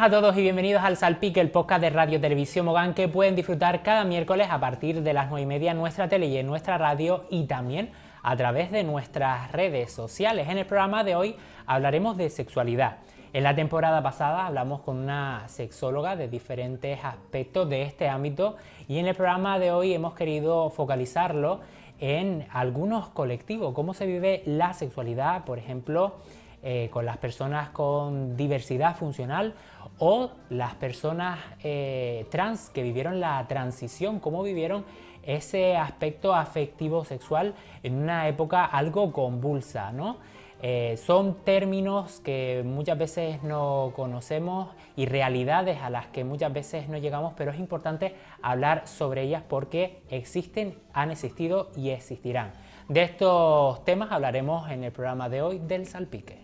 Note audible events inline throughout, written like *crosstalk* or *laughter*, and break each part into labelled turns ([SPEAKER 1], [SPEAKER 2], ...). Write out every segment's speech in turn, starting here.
[SPEAKER 1] buenas a todos y bienvenidos al Salpique, el podcast de Radio Televisión Mogán que pueden disfrutar cada miércoles a partir de las 9 y media en nuestra tele y en nuestra radio y también a través de nuestras redes sociales. En el programa de hoy hablaremos de sexualidad. En la temporada pasada hablamos con una sexóloga de diferentes aspectos de este ámbito y en el programa de hoy hemos querido focalizarlo en algunos colectivos, cómo se vive la sexualidad, por ejemplo, eh, con las personas con diversidad funcional o las personas eh, trans que vivieron la transición, cómo vivieron ese aspecto afectivo sexual en una época algo convulsa, ¿no? Eh, son términos que muchas veces no conocemos y realidades a las que muchas veces no llegamos, pero es importante hablar sobre ellas porque existen, han existido y existirán. De estos temas hablaremos en el programa de hoy del Salpique.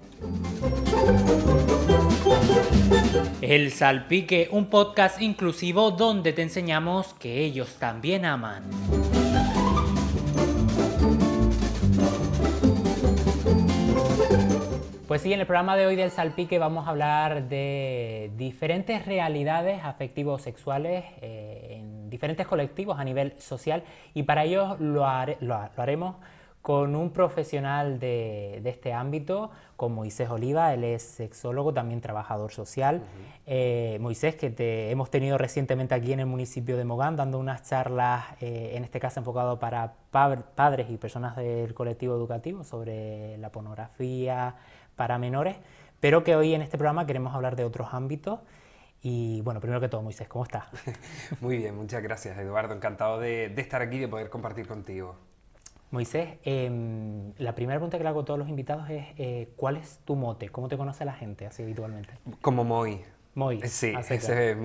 [SPEAKER 1] El Salpique, un podcast inclusivo donde te enseñamos que ellos también aman. Pues sí, en el programa de hoy del Salpique vamos a hablar de diferentes realidades afectivos sexuales eh, en diferentes colectivos a nivel social y para ellos lo, lo haremos con un profesional de, este ámbito, con Moisés Oliva, él es sexólogo, también trabajador social. Eh, Moisés, que te hemos tenido recientemente aquí en el municipio de Mogán, dando unas charlas, eh, en este caso enfocado para padres y personas del colectivo educativo sobre la pornografía para menores, pero que hoy en este programa queremos hablar de otros ámbitos. Y bueno, primero que todo, Moisés, ¿cómo estás?
[SPEAKER 2] *laughs* Muy bien, muchas gracias, Eduardo. Encantado de estar aquí y de poder compartir contigo.
[SPEAKER 1] Moisés, em, la primera pregunta que le hago a todos los invitados es, eh, ¿cuál es tu mote? ¿Cómo te conoce la gente así habitualmente?
[SPEAKER 2] Como Moi. ¿Moi? Eh, sí, la, gente de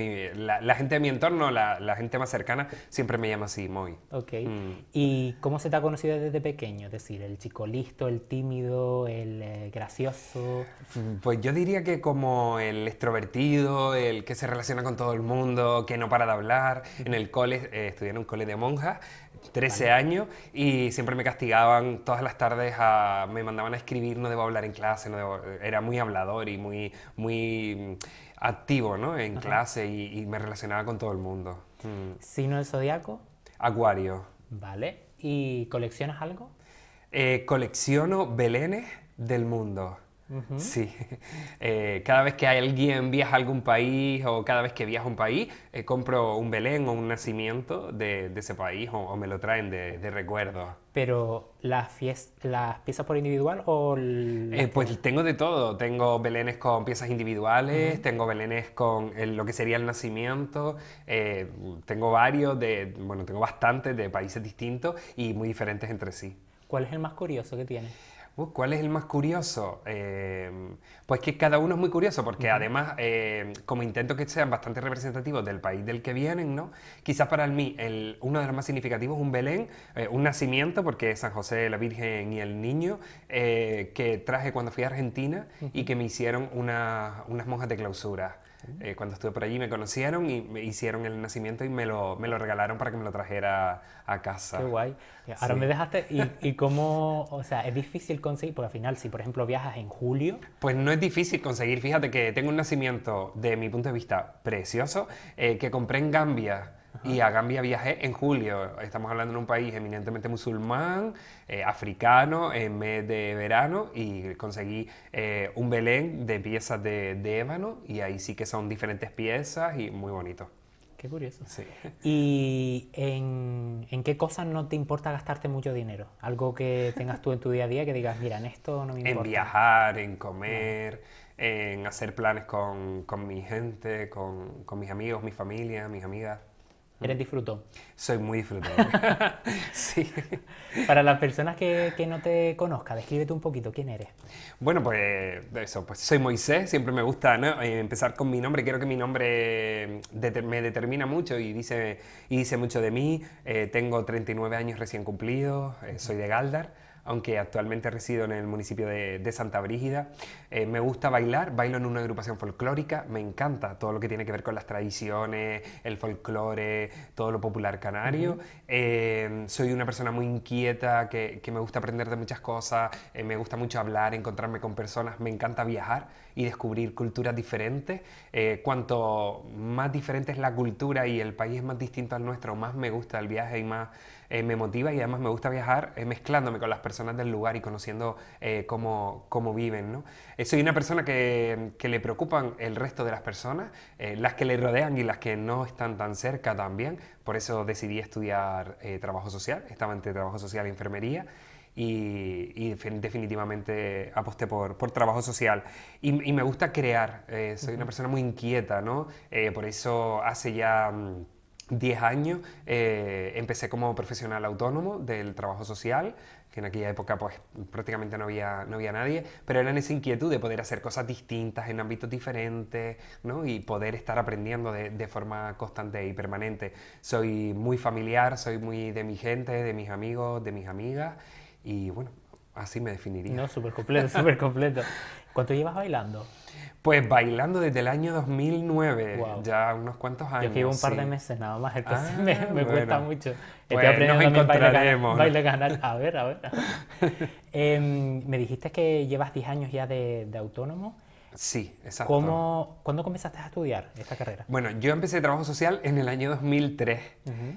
[SPEAKER 2] mi entorno, la, gente más cercana, siempre me llama así, Moi.
[SPEAKER 1] Ok. Mm. ¿Y cómo se te ha conocido desde pequeño? Es decir, el chico listo, el tímido, el eh, gracioso.
[SPEAKER 2] Mm, pues yo diría que como el extrovertido, el que se relaciona con todo el mundo, que no para de hablar. En el cole, estudié en un cole de monjas, 13 años y siempre me castigaban todas las tardes, me mandaban a escribir, no debo hablar en clase, era muy hablador y muy, muy mm, activo en clase y, me relacionaba con todo el mundo. Mm. ¿Sino el zodiaco? Acuario. Vale. ¿Y coleccionas algo? Eh, colecciono belenes del mundo. Sí. Eh, cada vez que alguien viaja a algún país o cada vez que viaja a un país, eh, compro un Belén o un nacimiento de, ese país o, me lo traen de, recuerdo.
[SPEAKER 1] Pero las, piezas por individual o... Eh,
[SPEAKER 2] pues tengo de todo. Tengo belenes con piezas individuales, tengo belenes con lo que sería el nacimiento, tengo varios de, bueno, tengo bastantes de países distintos y muy diferentes entre sí.
[SPEAKER 1] ¿Cuál es el más curioso que tienes?
[SPEAKER 2] Uh, ¿Cuál es el más curioso? Em, pues que cada uno es muy curioso, porque además, em, como intento que sean bastante representativos del país del que vienen, ¿no? Quizás para mí el, uno de los más significativos es un Belén, eh, un nacimiento, porque es San José, la Virgen y el Niño, eh, que traje cuando fui a Argentina y que me hicieron unas monjas de clausura. Eh, cuando estuve por allí me conocieron y me hicieron el nacimiento y me lo, me lo regalaron para que me lo trajera a casa. Qué guay.
[SPEAKER 1] Ahora me dejaste. Y, ¿Y cómo? O sea, es difícil conseguir, porque al
[SPEAKER 2] final, si por ejemplo viajas en julio. Pues no es difícil conseguir. Fíjate que tengo un nacimiento, de mi punto de vista, precioso, eh, que compré en Gambia. Y a Gambia viajé en julio. Estamos hablando de un país eminentemente musulmán, eh, africano, en mes de verano, y conseguí eh, un Belén de piezas de, ébano, y ahí sí que son diferentes piezas y muy bonito. Qué curioso. Sí.
[SPEAKER 1] *laughs* ¿Y en, en, qué cosas no te importa gastarte mucho dinero? Algo que tengas tú en tu día a día que digas, mira, en esto
[SPEAKER 2] no me importa. En viajar, en comer, en hacer planes con, con mi gente, con, con mis amigos, mi familia, mis amigas. ¿Eres disfrutón? Soy muy disfrutón. *laughs*
[SPEAKER 1] Para las personas que, no te conozcan, descríbete un poquito quién
[SPEAKER 2] eres. Bueno, pues eso, pues soy Moisés, siempre me gusta eh, empezar con mi nombre, creo que mi nombre mm, me determina mucho y dice, y mucho de mí. Eh, tengo 39 años recién cumplidos, eh, soy de Galdar aunque actualmente resido en el municipio de, Santa Brígida. Eh, me gusta bailar, bailo en una agrupación folclórica, me encanta todo lo que tiene que ver con las tradiciones, el folclore, todo lo popular canario. Eh, soy una persona muy inquieta, que, me gusta aprender de muchas cosas, eh, me gusta mucho hablar, encontrarme con personas, me encanta viajar y descubrir culturas diferentes. cuanto más diferente es la cultura y el país más distinto al nuestro, más me gusta el viaje y más eh, me motiva y además me gusta viajar eh, mezclándome con las personas del lugar y conociendo eh, cómo, cómo, viven. soy una persona que, le preocupan el resto de las personas, las que le rodean y las que no están tan cerca también. Por eso decidí estudiar trabajo social, estaba entre trabajo social y enfermería. Y, definitivamente aposté por, por trabajo social. Y, me gusta crear, soy una persona muy inquieta, ¿no? por eso hace ya... Mm, 10 años eh, empecé como profesional autónomo del trabajo social, que en aquella época pues prácticamente no había, no había nadie, pero era en esa inquietud de poder hacer cosas distintas en ámbitos diferentes ¿no? y poder estar aprendiendo de, de, forma constante y permanente. Soy muy familiar, soy muy de mi gente, de mis amigos, de mis amigas y bueno, así me definiría. No, súper completo, súper *laughs* completo. ¿Cuánto llevas bailando? Pues bailando desde el año 2009, ya unos cuantos años. Yo llevo un par de meses nada más, ah, entonces me, cuesta mucho. Pues aprendiendo nos encontraremos. baile
[SPEAKER 1] canal. A ver, a ver. *laughs* Em, me dijiste que llevas 10 años ya de, autónomo.
[SPEAKER 2] Sí, exacto. ¿Cómo,
[SPEAKER 1] ¿Cuándo comenzaste a estudiar
[SPEAKER 2] esta carrera? Bueno, yo empecé trabajo social en el año 2003,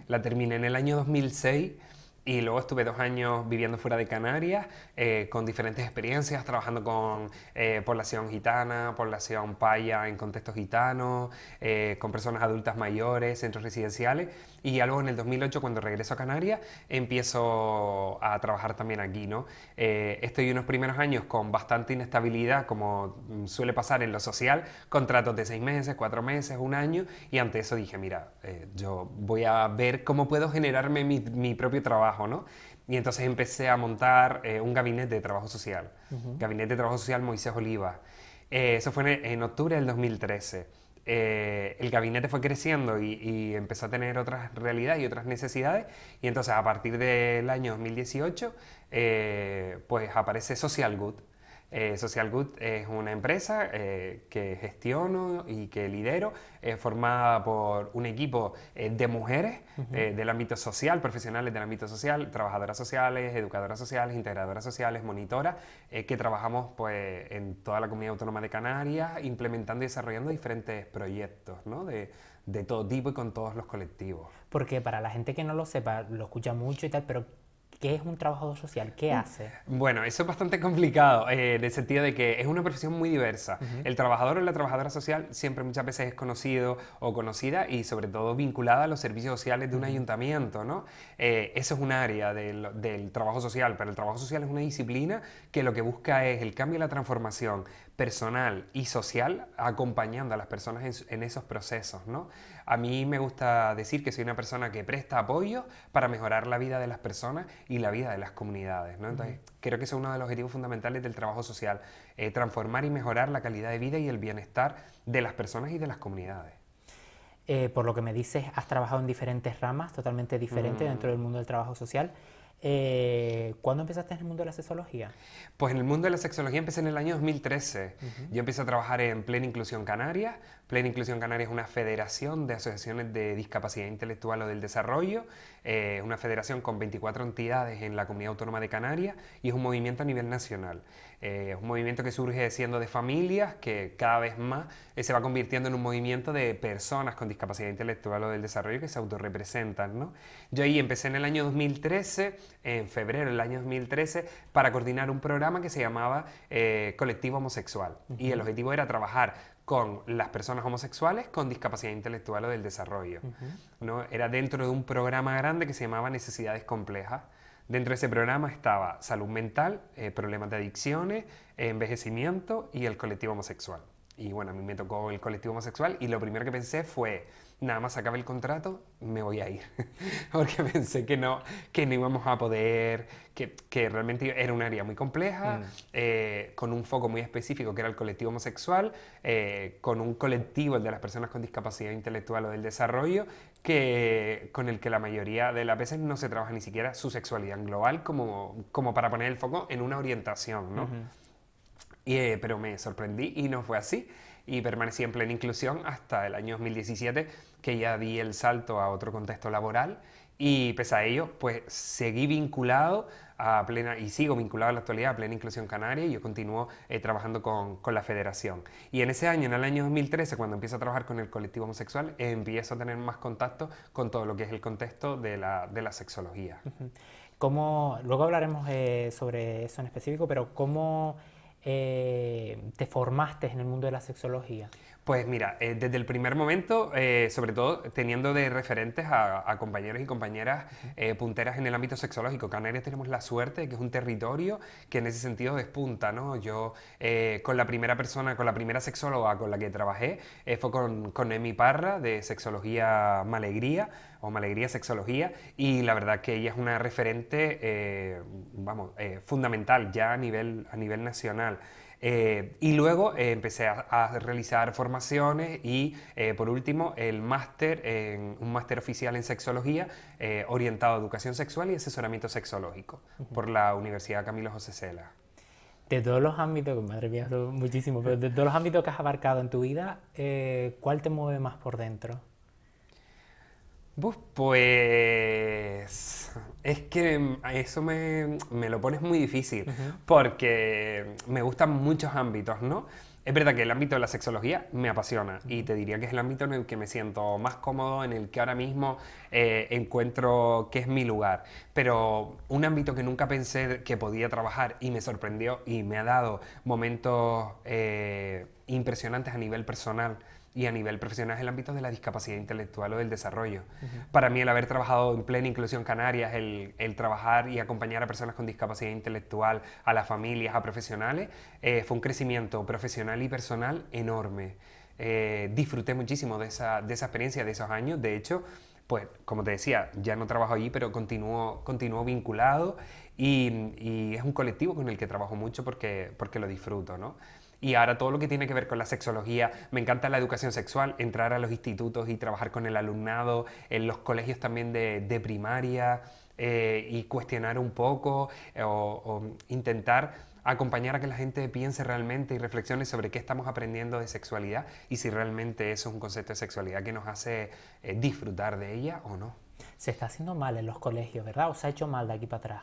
[SPEAKER 2] la terminé en el año 2006 y luego estuve dos años viviendo fuera de Canarias, eh, con diferentes experiencias, trabajando con eh, población gitana, población paya en contextos gitanos, eh, con personas adultas mayores, centros residenciales. Y algo en el 2008, cuando regreso a Canarias, empiezo a trabajar también aquí, ¿no? Eh, estoy unos primeros años con bastante inestabilidad, como suele pasar en lo social, contratos de seis meses, cuatro meses, un año, y ante eso dije, mira, eh, yo voy a ver cómo puedo generarme mi, mi propio trabajo, ¿no? Y entonces empecé a montar eh, un gabinete de trabajo social, gabinete de trabajo social Moisés Oliva. eso fue en, octubre del 2013. Eh, el gabinete fue creciendo y, empezó a tener otras realidades y otras necesidades. Y entonces a partir del año 2018, eh, pues aparece Social Good, eh, social Good es una empresa eh, que gestiono y que lidero, eh, formada por un equipo de mujeres del ámbito social, profesionales del ámbito social, trabajadoras sociales, educadoras sociales, integradoras sociales, monitoras, que trabajamos pues, en toda la comunidad autónoma de Canarias, implementando y desarrollando diferentes proyectos de, de todo tipo y con todos los colectivos. Porque para la gente que no lo sepa, lo
[SPEAKER 1] escucha mucho y tal, pero ¿Qué es un trabajador social? ¿Qué mm. hace?
[SPEAKER 2] Bueno, eso es bastante complicado, eh, en el sentido de que es una profesión muy diversa. El trabajador o la trabajadora social siempre muchas veces es conocido o conocida y sobre todo vinculada a los servicios sociales de un ayuntamiento, ¿no? Eh, eso es un área del, trabajo social, pero el trabajo social es una disciplina que lo que busca es el cambio y la transformación personal y social acompañando a las personas en, en esos procesos, ¿no? A mí me gusta decir que soy una persona que presta apoyo para mejorar la vida de las personas y la vida de las comunidades. Entonces, creo que ese es uno de los objetivos fundamentales del trabajo social, eh, transformar y mejorar la calidad de vida y el bienestar de las personas y de las comunidades.
[SPEAKER 1] Eh, por lo que me dices, has trabajado en diferentes ramas totalmente diferentes dentro mm.
[SPEAKER 2] del mundo del trabajo social. Eh, ¿Cuándo empezaste en el mundo de la sexología? Pues en el mundo de la sexología empecé en el año 2013. Yo empecé a trabajar en Plena Inclusión Canaria. Plena Inclusión Canaria es una federación de asociaciones de discapacidad intelectual o del desarrollo es eh, una federación con 24 entidades en la comunidad autónoma de Canarias y es un movimiento a nivel nacional. Eh, es un movimiento que surge siendo de familias, que cada vez más eh, se va convirtiendo en un movimiento de personas con discapacidad intelectual o del desarrollo que se autorrepresentan. ¿no? Yo ahí empecé en el año 2013, en febrero del año 2013, para coordinar un programa que se llamaba Colectivo Homosexual. Y el objetivo era trabajar con las personas homosexuales con discapacidad intelectual o del desarrollo. ¿no? Era dentro de un programa grande que se llamaba Necesidades Complejas. Dentro de ese programa estaba salud mental, eh, problemas de adicciones, envejecimiento y el colectivo homosexual. Y bueno, a mí me tocó el colectivo homosexual y lo primero que pensé fue, nada más acaba el contrato, me voy a ir. *laughs* Porque pensé que no, que no íbamos a poder, que, que realmente era un área muy compleja, mm. eh, con un foco muy específico que era el colectivo homosexual, eh, con un colectivo, el de las personas con discapacidad intelectual o del desarrollo, que, con el que la mayoría de las veces no se trabaja ni siquiera su sexualidad en global como, como para poner el foco en una orientación, ¿no? y, eh, pero me sorprendí y no fue así y permanecí en plena inclusión hasta el año 2017 que ya di el salto a otro contexto laboral y pese a ello, pues seguí vinculado a plena, y sigo vinculado a la actualidad a Plena Inclusión Canaria y yo continúo eh, trabajando con, la federación. Y en ese año, en el año 2013, cuando empiezo a trabajar con el colectivo homosexual, empiezo a tener más contacto con todo lo que es el contexto de la, de sexología.
[SPEAKER 1] luego hablaremos eh, sobre eso en específico, pero ¿cómo eh, te formaste en el mundo de la sexología?
[SPEAKER 2] Pues mira, eh, desde el primer momento, eh, sobre todo teniendo de referentes a, compañeros y compañeras eh, punteras en el ámbito sexológico. Canarias tenemos la suerte de que es un territorio que en ese sentido despunta, ¿no? Yo con la primera persona, con la primera sexóloga con la que trabajé, fue con, con Emi Parra de Sexología Malegría o Malegría Sexología y la verdad que ella es una referente, vamos, fundamental ya a nivel, a nivel nacional. Eh, y luego eh, empecé a, realizar formaciones y eh, por último el máster, un máster oficial en sexología orientado a educación sexual y asesoramiento sexológico por la Universidad Camilo José Cela. De todos
[SPEAKER 1] los ámbitos, madre mía, muchísimo, de todos los ámbitos que has abarcado en tu vida, ¿cuál te mueve más por dentro?
[SPEAKER 2] pues es que eso me, lo pones muy difícil, porque me gustan muchos ámbitos, ¿no? Es verdad que el ámbito de la sexología me apasiona y te diría que es el ámbito en el que me siento más cómodo, en el que ahora mismo eh, encuentro que es mi lugar. Pero un ámbito que nunca pensé que podía trabajar y me sorprendió y me ha dado momentos eh, impresionantes a nivel personal y a nivel profesional en el ámbito de la discapacidad intelectual o del desarrollo. Para mí el haber trabajado en plena inclusión Canarias, el, trabajar y acompañar a personas con discapacidad intelectual, a las familias, a profesionales, eh, fue un crecimiento profesional y personal enorme. Eh, disfruté muchísimo de esa, de esa experiencia, de esos años. De hecho, pues como te decía, ya no trabajo allí, pero continúo, continúo vinculado y, y, es un colectivo con el que trabajo mucho porque, porque lo disfruto, ¿no? Y ahora todo lo que tiene que ver con la sexología, me encanta la educación sexual, entrar a los institutos y trabajar con el alumnado, en los colegios también de, primaria eh, y cuestionar un poco eh, o, intentar acompañar a que la gente piense realmente y reflexione sobre qué estamos aprendiendo de sexualidad y si realmente eso es un concepto de sexualidad que nos hace eh, disfrutar de ella o no se está haciendo mal en los colegios, ¿verdad? ¿O se ha hecho mal de aquí para atrás?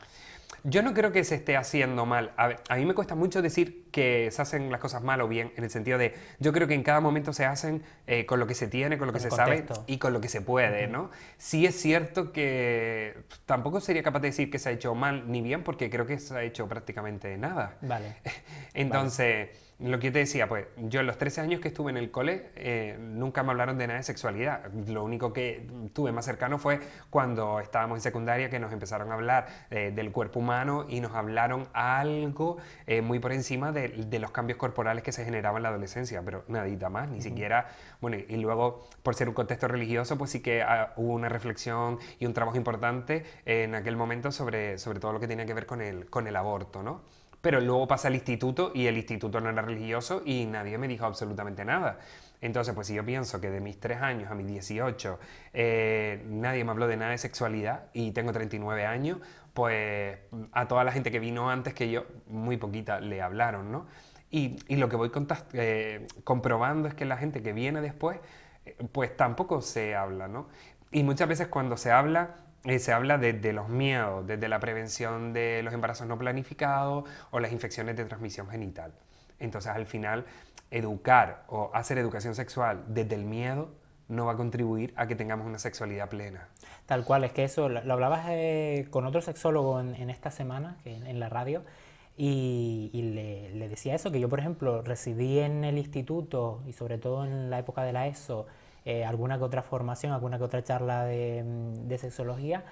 [SPEAKER 2] Yo no creo que se esté haciendo mal. A, mí me cuesta mucho decir que se hacen las cosas mal o bien, en el sentido de yo creo que en cada momento se hacen eh, con lo que se tiene, con lo que se sabe y con lo que se puede, ¿no? Sí es cierto que tampoco sería capaz de decir que se ha hecho mal ni bien, porque creo que se ha hecho prácticamente nada. Vale. *laughs* Entonces... Lo que yo te decía, pues yo en los 13 años que estuve en el cole eh, nunca me hablaron de nada de sexualidad. Lo único que tuve más cercano fue cuando estábamos en secundaria que nos empezaron a hablar eh, del cuerpo humano y nos hablaron algo eh, muy por encima de, los cambios corporales que se generaban en la adolescencia, pero nadita más, ni siquiera, bueno, y luego por ser un contexto religioso, pues sí que ah, hubo una reflexión y un trabajo importante en aquel momento sobre, sobre todo lo que tenía que ver con el, con el aborto, ¿no? Pero luego pasa al instituto y el instituto no era religioso y nadie me dijo absolutamente nada. Entonces, pues si yo pienso que de mis 3 años a mis 18 eh, nadie me habló de nada de sexualidad y tengo 39 años, pues a toda la gente que vino antes que yo, muy poquita le hablaron, ¿no? Y, lo que voy eh, comprobando es que la gente que viene después, eh, pues tampoco se habla, ¿no? Y muchas veces cuando se habla, eh, se habla de, los miedos, desde la prevención de los embarazos no planificados o las infecciones de transmisión genital. Entonces, al final, educar o hacer educación sexual desde el miedo no va a contribuir a que tengamos una sexualidad plena.
[SPEAKER 1] Tal cual, es que eso lo, hablabas eh, con otro sexólogo en, esta semana, en, en la radio, y, le, le, decía eso, que yo, por ejemplo, residí en el instituto y sobre todo en la época de la ESO, eh, alguna que otra formación, alguna que otra charla de, mm, de sexología,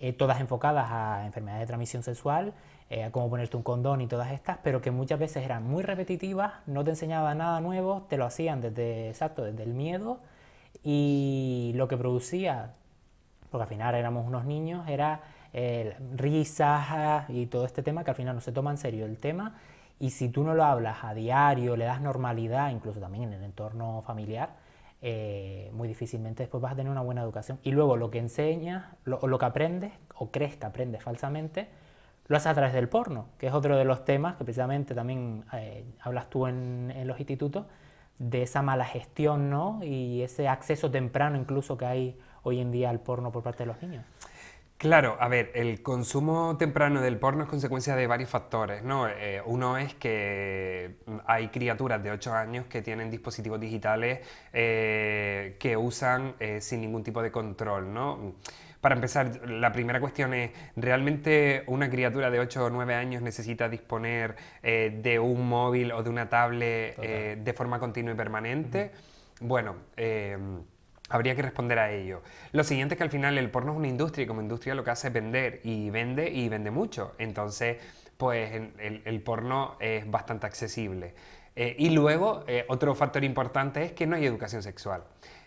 [SPEAKER 1] eh, todas enfocadas a enfermedades de transmisión sexual, eh, a cómo ponerte un condón y todas estas, pero que muchas veces eran muy repetitivas, no te enseñaban nada nuevo, te lo hacían desde, exacto, desde el miedo y lo que producía, porque al final éramos unos niños, era risas y todo este tema que al final no se toma en serio el tema y si tú no lo hablas a diario, le das normalidad, incluso también en el entorno familiar, eh, muy difícilmente después vas a tener una buena educación. Y luego lo que enseñas, o lo que aprendes, o crees que aprendes falsamente, lo haces a través del porno, que es otro de los temas que precisamente también eh, hablas tú en, en, los institutos, de esa mala gestión ¿no? y ese acceso temprano incluso que hay hoy en día al porno por parte de los niños.
[SPEAKER 2] Claro, a ver, el consumo temprano del porno es consecuencia de varios factores, ¿no? Eh, uno es que mm, hay criaturas de 8 años que tienen dispositivos digitales eh, que usan eh, sin ningún tipo de control, ¿no? Para empezar, la primera cuestión es, ¿realmente una criatura de 8 o 9 años necesita disponer de un móvil o de una tablet de forma continua y permanente? Bueno... Em, Habría que responder a ello. Lo siguiente es que al final el porno es una industria y como industria lo que hace es vender y vende y vende mucho. Entonces, pues el, porno es bastante accesible. Eh, y luego, eh, otro factor importante es que no hay educación sexual.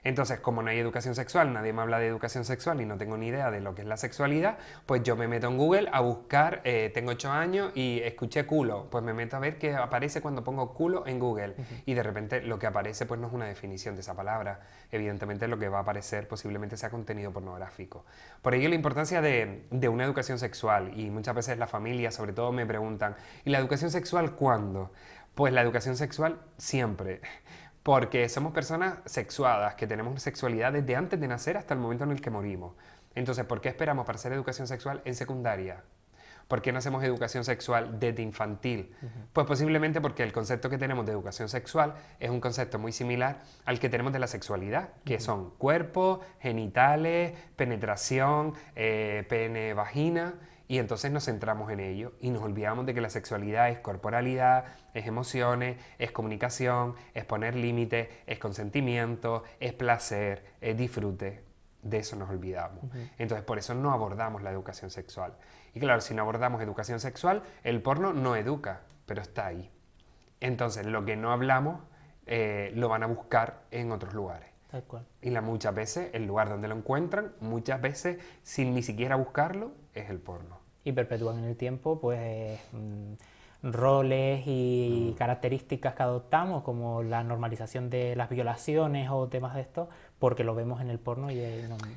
[SPEAKER 2] Entonces, como no hay educación sexual, nadie me habla de educación sexual y no tengo ni idea de lo que es la sexualidad, pues yo me meto en Google a buscar, eh, tengo 8 años y escuché culo, pues me meto a ver qué aparece cuando pongo culo en Google. Y de repente lo que aparece pues no es una definición de esa palabra. Evidentemente lo que va a aparecer posiblemente sea contenido pornográfico. Por ello la importancia de, de una educación sexual y muchas veces la familia sobre todo me preguntan, ¿y la educación sexual cuándo? Pues la educación sexual siempre porque somos personas sexuadas, que tenemos sexualidad desde antes de nacer hasta el momento en el que morimos. Entonces, ¿por qué esperamos para hacer educación sexual en secundaria? ¿Por qué no hacemos educación sexual desde infantil? Pues posiblemente porque el concepto que tenemos de educación sexual es un concepto muy similar al que tenemos de la sexualidad, que son cuerpo, genitales, penetración, eh, pene, vagina. Y entonces nos centramos en ello y nos olvidamos de que la sexualidad es corporalidad, es emociones, es comunicación, es poner límites, es consentimiento, es placer, es disfrute. De eso nos olvidamos. Entonces, por eso no abordamos la educación sexual. Y claro, si no abordamos educación sexual, el porno no educa, pero está ahí. Entonces, lo que no hablamos eh, lo van a buscar en otros lugares. Y la, muchas veces, el lugar donde lo encuentran, muchas veces, sin ni siquiera buscarlo, es el porno
[SPEAKER 1] y perpetúan en el tiempo pues mm, roles y características que adoptamos, como la normalización de las violaciones o temas de esto, porque lo vemos en el porno y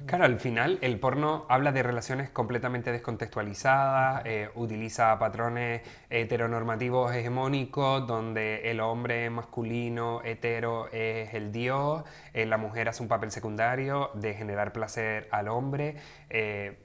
[SPEAKER 2] Claro, al final el porno habla de relaciones completamente descontextualizadas, eh, utiliza patrones heteronormativos hegemónicos, donde el hombre masculino hetero es el dios, eh, la mujer hace un papel secundario de generar placer al hombre. Eh,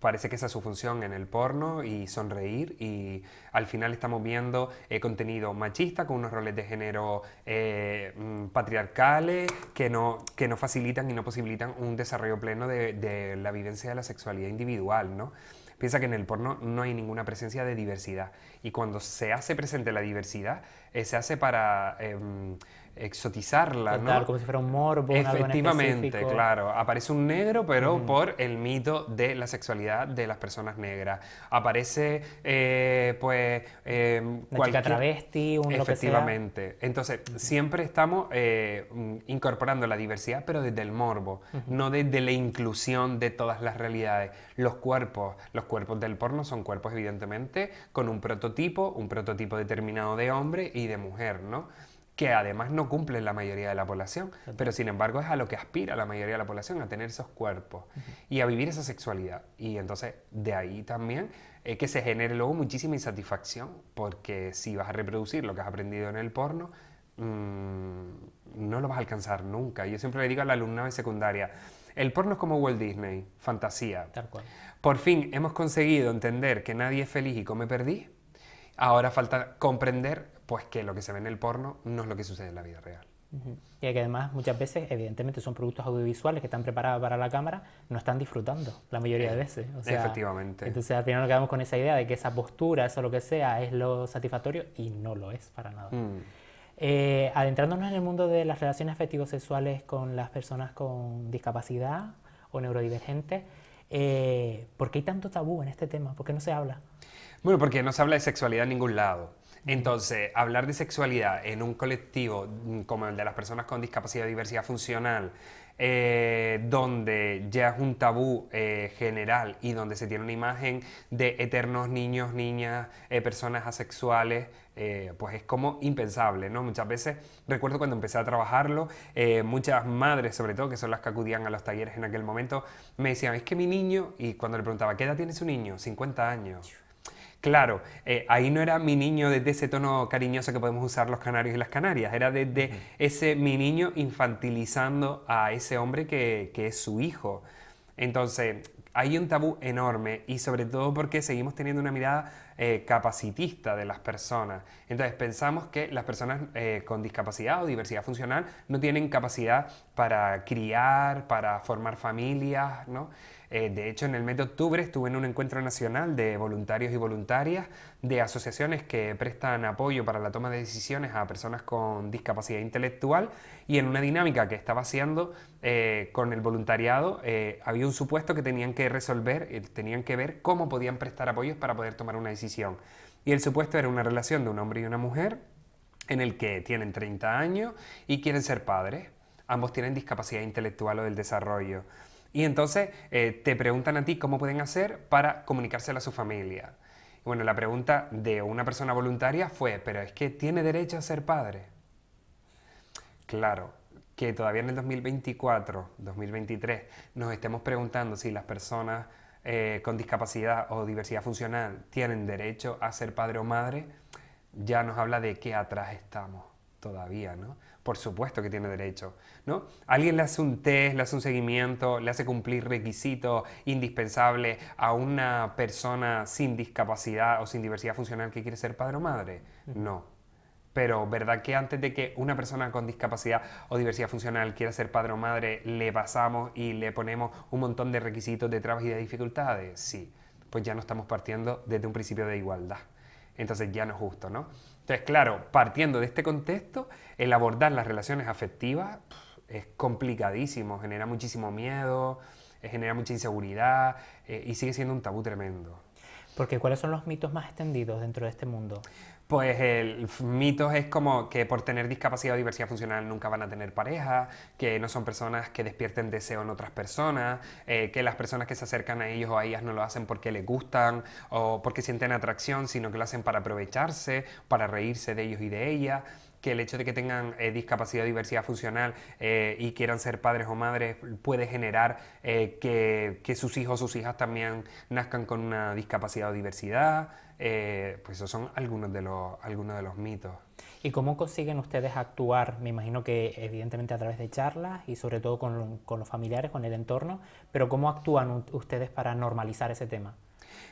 [SPEAKER 2] parece que esa es su función en el porno y sonreír y al final estamos viendo contenido machista, con unos roles de género eh, mm, patriarcales que no, que no facilitan y no posibilitan un desarrollo pleno de, la vivencia de la sexualidad individual, ¿no? Piensa que en el porno no hay ninguna presencia de diversidad y cuando se hace presente la diversidad, eh, se hace para... Em, exotizarla, ¿no? Como
[SPEAKER 1] si fuera un morbo. Efectivamente, claro.
[SPEAKER 2] Aparece un negro, pero por el mito de la sexualidad de las personas negras. Aparece, eh, pues... Eh, cualquier... travesti, un Efectivamente. Lo que sea. Entonces, siempre estamos eh, mm, incorporando la diversidad, pero desde el morbo, no desde la inclusión de todas las realidades. Los cuerpos, los cuerpos del porno son cuerpos, evidentemente, con un prototipo, un prototipo determinado de hombre y de mujer, ¿no? que además no cumplen la mayoría de la población, pero sin embargo es a lo que aspira la mayoría de la población, a tener esos cuerpos y a vivir esa sexualidad. Y entonces de ahí también es eh, que se genere luego muchísima insatisfacción, porque si vas a reproducir lo que has aprendido en el porno, mm, no lo vas a alcanzar nunca. Yo siempre le digo a la alumna de secundaria, el porno es como Walt Disney, fantasía. Tal cual. Por fin hemos conseguido entender que nadie es feliz y come perdí? Ahora falta comprender pues que lo que se ve en el porno no es lo que sucede en la vida real.
[SPEAKER 1] Y que además muchas veces, evidentemente, son productos audiovisuales que están preparados para la cámara, no están disfrutando la mayoría de eh, veces. Efectivamente. Entonces al final nos quedamos con esa idea de que esa postura, eso lo que sea, es lo satisfactorio y no lo es para nada. Mm. Eh, adentrándonos en el mundo de las relaciones afectivos sexuales con las personas con discapacidad o neurodivergentes, eh, ¿Por qué hay tanto tabú en este tema? ¿Por qué no se habla?
[SPEAKER 2] Bueno, porque no se habla de sexualidad en ningún lado. Entonces, hablar de sexualidad en un colectivo mm, como el de las personas con discapacidad y diversidad funcional, eh, donde ya es un tabú eh, general y donde se tiene una imagen de eternos niños, niñas, eh, personas asexuales, pues es como impensable, ¿no? Muchas veces, recuerdo cuando empecé a trabajarlo, muchas madres, sobre todo, que son las que acudían a los talleres en aquel momento, me decían, es que mi niño, y cuando le preguntaba, ¿qué edad tiene su niño? 50 años. Claro, eh, ahí no era mi niño desde ese tono cariñoso que podemos usar los canarios y las canarias, era desde ese mi niño infantilizando a ese hombre que, es su hijo. Entonces, hay un tabú enorme y sobre todo porque seguimos teniendo una mirada eh, capacitista de las personas. Entonces pensamos que las personas eh, con discapacidad o diversidad funcional no tienen capacidad para criar, para formar familias, ¿no? Eh, de hecho, en el mes de octubre estuve en un encuentro nacional de voluntarios y voluntarias de asociaciones que prestan apoyo para la toma de decisiones a personas con discapacidad intelectual y en una dinámica que estaba haciendo eh, con el voluntariado eh, había un supuesto que tenían que resolver, tenían que ver cómo podían prestar apoyos para poder tomar una decisión. Y el supuesto era una relación de un hombre y una mujer en el que tienen 30 años y quieren ser padres. Ambos tienen discapacidad intelectual o del desarrollo. Y entonces eh, te preguntan a ti cómo pueden hacer para comunicárselo a su familia. bueno, la pregunta de una persona voluntaria fue, pero es que tiene derecho a ser padre. Claro, que todavía en el 2024, 2023, nos estemos preguntando si las personas eh, con discapacidad o diversidad funcional tienen derecho a ser padre o madre, ya nos habla de qué atrás estamos todavía, ¿no? Por supuesto que tiene derecho, ¿no? Alguien le hace un test, le hace un seguimiento, le hace cumplir requisitos indispensables a una persona sin discapacidad o sin diversidad funcional que quiere ser padre o madre. No. Pero ¿verdad que antes de que una persona con discapacidad o diversidad funcional quiera ser padre o madre, le pasamos y le ponemos un montón de requisitos de trabas y de dificultades? Sí. Pues ya no estamos partiendo desde un principio de igualdad. Entonces ya no es justo, ¿no? Entonces, claro, partiendo de este contexto, el abordar las relaciones afectivas es complicadísimo, genera muchísimo miedo, eh, genera mucha inseguridad eh, y sigue siendo un tabú tremendo.
[SPEAKER 1] Porque ¿cuáles son los mitos más extendidos dentro de este mundo?
[SPEAKER 2] pues el mito es como que por tener discapacidad o diversidad funcional nunca van a tener pareja, que no son personas que despierten deseo en otras personas, eh, que las personas que se acercan a ellos o a ellas no lo hacen porque les gustan o porque sienten atracción, sino que lo hacen para aprovecharse, para reírse de ellos y de ellas que el hecho de que tengan eh, discapacidad o diversidad funcional eh, y quieran ser padres o madres puede generar eh, que, que, sus hijos o sus hijas también nazcan con una discapacidad o diversidad. pues esos son algunos de, los, algunos de los mitos. ¿Y cómo consiguen ustedes actuar? Me imagino que evidentemente a través de charlas y sobre todo con,
[SPEAKER 1] con los familiares, con el entorno, pero ¿cómo actúan ustedes para normalizar ese tema?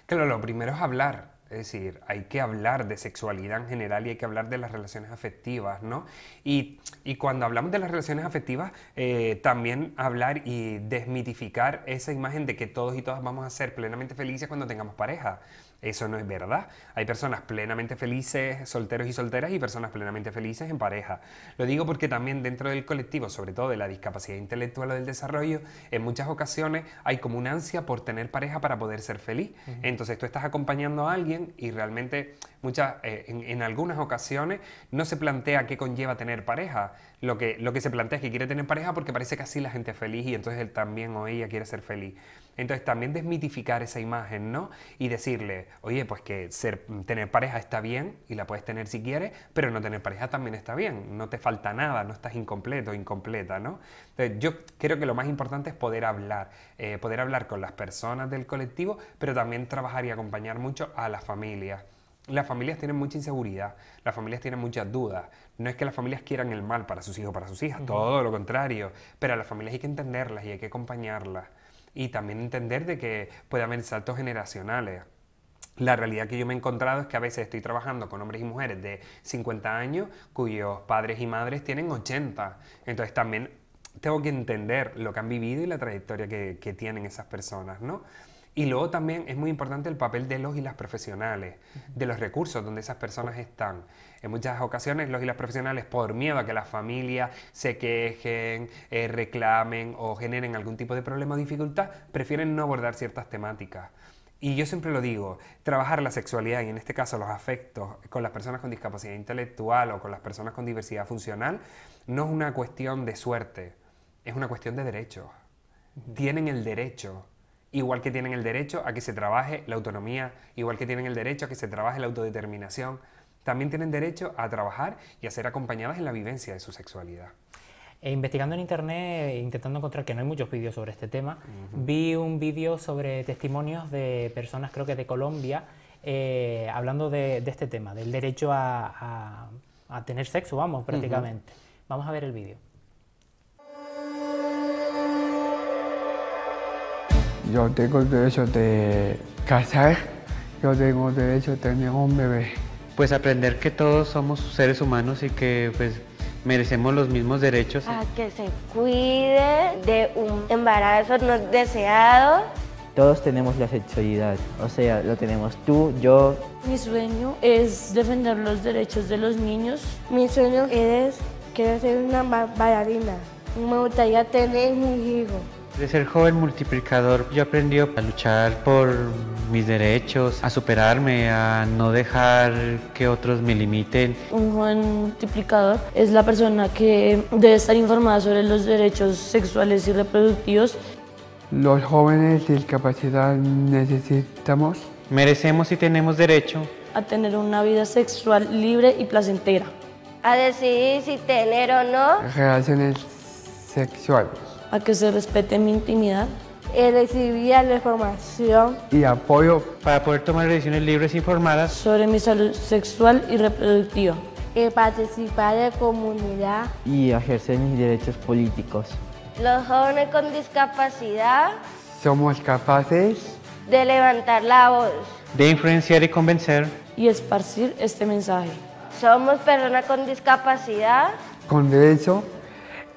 [SPEAKER 2] Claro, lo primero es hablar, es decir, hay que hablar de sexualidad en general y hay que hablar de las relaciones afectivas, ¿no? Y, cuando hablamos de las relaciones afectivas, eh, también hablar y desmitificar esa imagen de que todos y todas vamos a ser plenamente felices cuando tengamos pareja. Eso no es verdad. Hay personas plenamente felices, solteros y solteras, y personas plenamente felices en pareja. Lo digo porque también dentro del colectivo, sobre todo de la discapacidad intelectual o del desarrollo, en muchas ocasiones hay como una ansia por tener pareja para poder ser feliz. Entonces tú estás acompañando a alguien y realmente eh, en, algunas ocasiones no se plantea qué conlleva tener pareja. Lo que, lo que se plantea es que quiere tener pareja porque parece que así la gente es feliz y entonces él también o ella quiere ser feliz. Entonces también desmitificar esa imagen, ¿no? Y decirle, oye, pues que tener pareja está bien y la puedes tener si quieres, pero no tener pareja también está bien, no te falta nada, no estás incompleto, incompleta, ¿no? Entonces yo creo que lo más importante es poder hablar, eh, poder hablar con las personas del colectivo, pero también trabajar y acompañar mucho a las familias las familias tienen mucha inseguridad, las familias tienen muchas dudas. No es que las familias quieran el mal para sus hijos, para sus hijas, todo lo contrario, pero a las familias hay que entenderlas y hay que acompañarlas y también entender de que puede haber saltos generacionales. La realidad que yo me he encontrado es que a veces estoy trabajando con hombres y mujeres de 50 años cuyos padres y madres tienen 80. Entonces también tengo que entender lo que han vivido y la trayectoria que, que tienen esas personas, ¿no? Y luego también es muy importante el papel de los y las profesionales, de los recursos donde esas personas están. En muchas ocasiones los y las profesionales, por miedo a que las familia se quejen, eh, reclamen o generen algún tipo de problema o dificultad, prefieren no abordar ciertas temáticas. Y yo siempre lo digo, trabajar la sexualidad y en este caso los afectos con las personas con discapacidad intelectual o con las personas con diversidad funcional no es una cuestión de suerte, es una cuestión de derechos. Tienen el derecho igual que tienen el derecho a que se trabaje la autonomía, igual que tienen el derecho a que se trabaje la autodeterminación, también tienen derecho a trabajar y a ser acompañadas en la vivencia de su sexualidad.
[SPEAKER 1] Eh, investigando en internet, eh, intentando encontrar que no hay muchos vídeos sobre este tema, vi un vídeo sobre testimonios de personas, creo que de Colombia, eh, hablando de, este tema, del derecho a, tener sexo, vamos, prácticamente. Vamos a ver el vídeo.
[SPEAKER 2] yo tengo el derecho de casar, yo tengo el derecho de tener un bebé. Pues aprender que todos somos seres humanos y que pues merecemos los mismos derechos. A que se cuide de un embarazo no deseado.
[SPEAKER 1] Todos tenemos la sexualidad, o sea, lo tenemos tú, yo.
[SPEAKER 2] Mi sueño es defender los derechos de los niños. Mi sueño es querer ser una bailarina. Me gustaría tener un hijo.
[SPEAKER 1] De ser joven multiplicador, yo aprendí a luchar por mis derechos, a superarme, a no dejar que otros me limiten.
[SPEAKER 2] Un joven multiplicador es la persona que debe estar informada sobre los derechos sexuales y reproductivos. Los jóvenes sin discapacidad necesitamos. Merecemos y tenemos derecho. A tener una vida sexual libre y placentera. A decidir si tener o no. Relaciones sexuales a que se respete mi intimidad. Eh, Recibía la información y apoyo para poder tomar decisiones libres e informadas sobre mi salud sexual y reproductiva. Y eh, participar de comunidad
[SPEAKER 1] y ejercer mis derechos políticos.
[SPEAKER 2] Los jóvenes con discapacidad somos capaces de levantar la voz, de influenciar y convencer y esparcir este mensaje. Somos personas con discapacidad, con derecho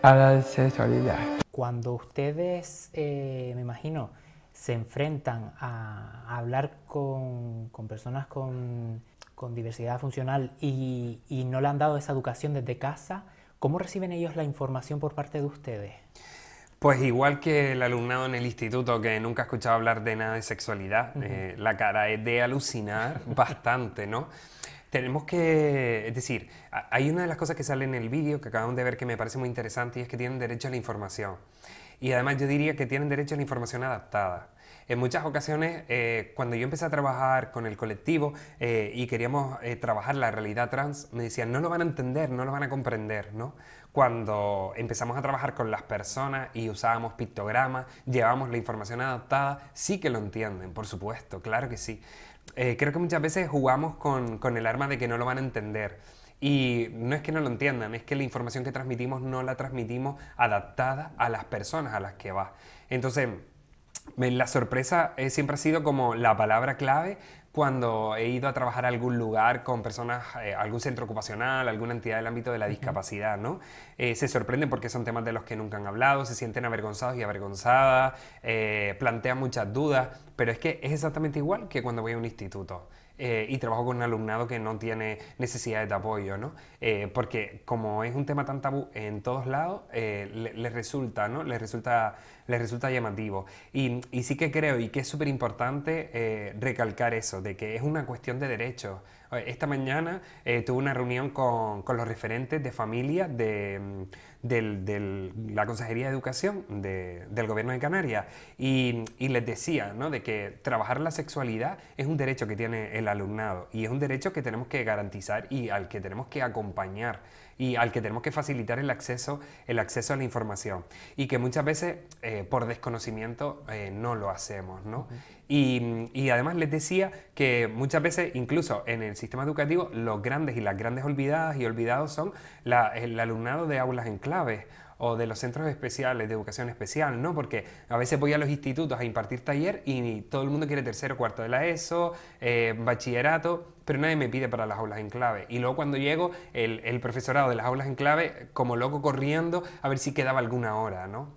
[SPEAKER 2] a la sexualidad. Cuando
[SPEAKER 1] ustedes, eh, me imagino, se enfrentan a, hablar con, personas con, diversidad funcional y, no le han dado esa educación desde casa, ¿cómo reciben ellos la información por parte de ustedes?
[SPEAKER 2] Pues igual que el alumnado en el instituto que nunca ha escuchado hablar de nada de sexualidad, eh, la cara es de alucinar *laughs* bastante, ¿no? Tenemos que, es decir, hay una de las cosas que sale en el vídeo que acaban de ver que me parece muy interesante y es que tienen derecho a la información. Y además yo diría que tienen derecho a la información adaptada. En muchas ocasiones, eh, cuando yo empecé a trabajar con el colectivo eh, y queríamos eh, trabajar la realidad trans, me decían, no lo van a entender, no lo van a comprender, ¿no? Cuando empezamos a trabajar con las personas y usábamos pictogramas, llevábamos la información adaptada, sí que lo entienden, por supuesto, claro que sí. Eh, creo que muchas veces jugamos con, con el arma de que no lo van a entender. Y no es que no lo entiendan, es que la información que transmitimos no la transmitimos adaptada a las personas a las que va. Entonces, la sorpresa eh, siempre ha sido como la palabra clave cuando he ido a trabajar a algún lugar con personas, eh, algún centro ocupacional, alguna entidad del ámbito de la discapacidad, ¿no? Eh, se sorprenden porque son temas de los que nunca han hablado, se sienten avergonzados y avergonzadas, eh, plantean muchas dudas, pero es que es exactamente igual que cuando voy a un instituto. Eh, y trabajo con un alumnado que no tiene necesidades de apoyo, ¿no? Eh, porque como es un tema tan tabú en todos lados, eh, les resulta, ¿no? Les resulta, les resulta llamativo. Y, sí que creo, y que es súper importante recalcar eso, de que es una cuestión de derechos. Esta mañana tuve una reunión con, con, los referentes de familia de de la Consejería de Educación del Gobierno de Canarias y, les decía ¿no? de que trabajar la sexualidad es un derecho que tiene el alumnado y es un derecho que tenemos que garantizar y al que tenemos que acompañar y al que tenemos que facilitar el acceso, el acceso a la información y que muchas veces eh, por desconocimiento eh, no lo hacemos. ¿no? Y, además les decía que muchas veces, incluso en el sistema educativo, los grandes y las grandes olvidadas y olvidados son el alumnado de aulas en claves o de los centros especiales de educación especial, ¿no? Porque a veces voy a los institutos a impartir taller y todo el mundo quiere tercero, cuarto de la ESO, eh, bachillerato, pero nadie me pide para las aulas en clave. Y luego cuando llego, el, el profesorado de las aulas en clave, como loco corriendo, a ver si quedaba alguna hora, ¿no?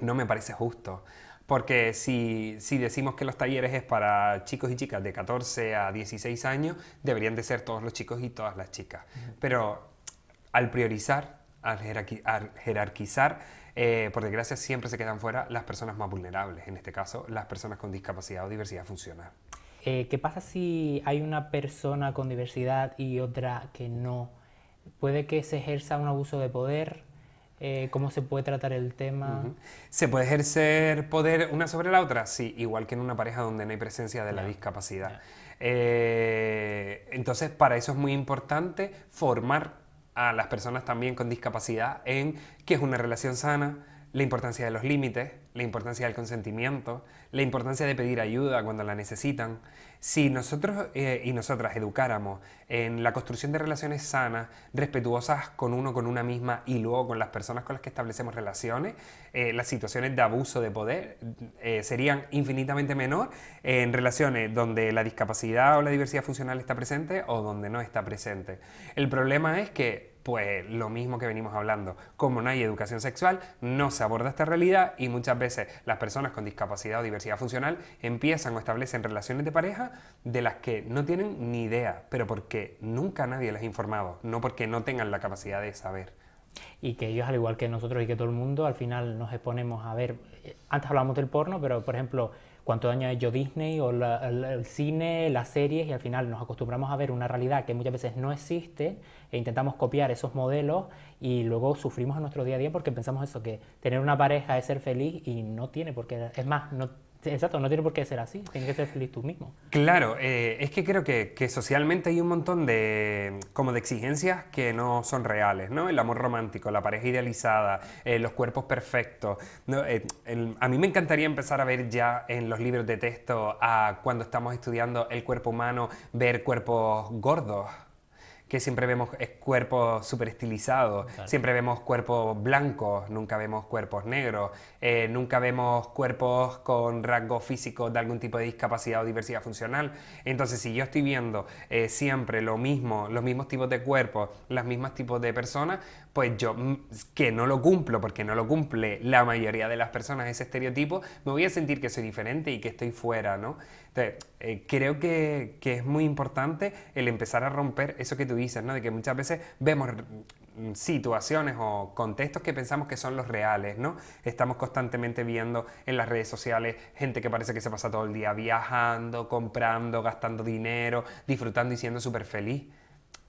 [SPEAKER 2] No me parece justo. Porque si, si, decimos que los talleres es para chicos y chicas de 14 a 16 años, deberían de ser todos los chicos y todas las chicas. Pero al priorizar, al, jerarquizar, eh, por desgracia siempre se quedan fuera las personas más vulnerables, en este caso las personas con discapacidad o diversidad funcional.
[SPEAKER 1] Eh, ¿Qué pasa si hay una persona con diversidad y otra que no? ¿Puede que se ejerza un abuso de poder? Eh, cómo se puede tratar el tema.
[SPEAKER 2] ¿Se puede ejercer poder una sobre la otra? Sí, igual que en una pareja donde no hay presencia de la discapacidad. Eh, entonces, para eso es muy importante formar a las personas también con discapacidad en qué es una relación sana, la importancia de los límites, la importancia del consentimiento, la importancia de pedir ayuda cuando la necesitan. Si nosotros eh, y nosotras educáramos en la construcción de relaciones sanas, respetuosas con uno, con una misma y luego con las personas con las que establecemos relaciones, eh, las situaciones de abuso de poder eh, serían infinitamente menor en relaciones donde la discapacidad o la diversidad funcional está presente o donde no está presente. El problema es que pues lo mismo que venimos hablando. Como no hay educación sexual, no se aborda esta realidad y muchas veces las personas con discapacidad o diversidad funcional empiezan o establecen relaciones de pareja de las que no tienen ni idea, pero porque nunca nadie les ha informado, no porque no tengan la capacidad de saber.
[SPEAKER 1] Y que ellos, al igual que nosotros y que todo el mundo, al final nos exponemos a ver, eh, antes hablamos del porno, pero por ejemplo, cuánto daño ha hecho Disney o el, el, cine, las series, y al final nos acostumbramos a ver una realidad que muchas veces no existe e intentamos copiar esos modelos y luego sufrimos en nuestro día a día porque pensamos eso, que tener una pareja es ser feliz y no tiene porque es más, no Exacto, no tiene por qué ser así, tienes que ser feliz tú mismo.
[SPEAKER 2] Claro, eh, es que creo que, socialmente hay un montón de, como de exigencias que no son reales, ¿no? El amor romántico, la pareja idealizada, eh, los cuerpos perfectos. Eh, a mí me encantaría empezar a ver ya en los libros de texto, a cuando estamos estudiando el cuerpo humano, ver cuerpos gordos que siempre vemos cuerpos súper estilizados, siempre vemos cuerpos blancos, nunca vemos cuerpos negros, eh, nunca vemos cuerpos con rasgos físicos de algún tipo de discapacidad o diversidad funcional. Entonces, si yo estoy viendo eh, siempre lo mismo, los mismos tipos de cuerpos, las mismas tipos de personas, pues yo mm, que no lo cumplo, porque no lo cumple la mayoría de las personas ese estereotipo, me voy a sentir que soy diferente y que estoy fuera, ¿no? Entonces, eh, creo que, es muy importante el empezar a romper eso que tú dices, ¿no? De que muchas veces vemos mm, situaciones o contextos que pensamos que son los reales, ¿no? Estamos constantemente viendo en las redes sociales gente que parece que se pasa todo el día viajando, comprando, gastando dinero, disfrutando y siendo súper feliz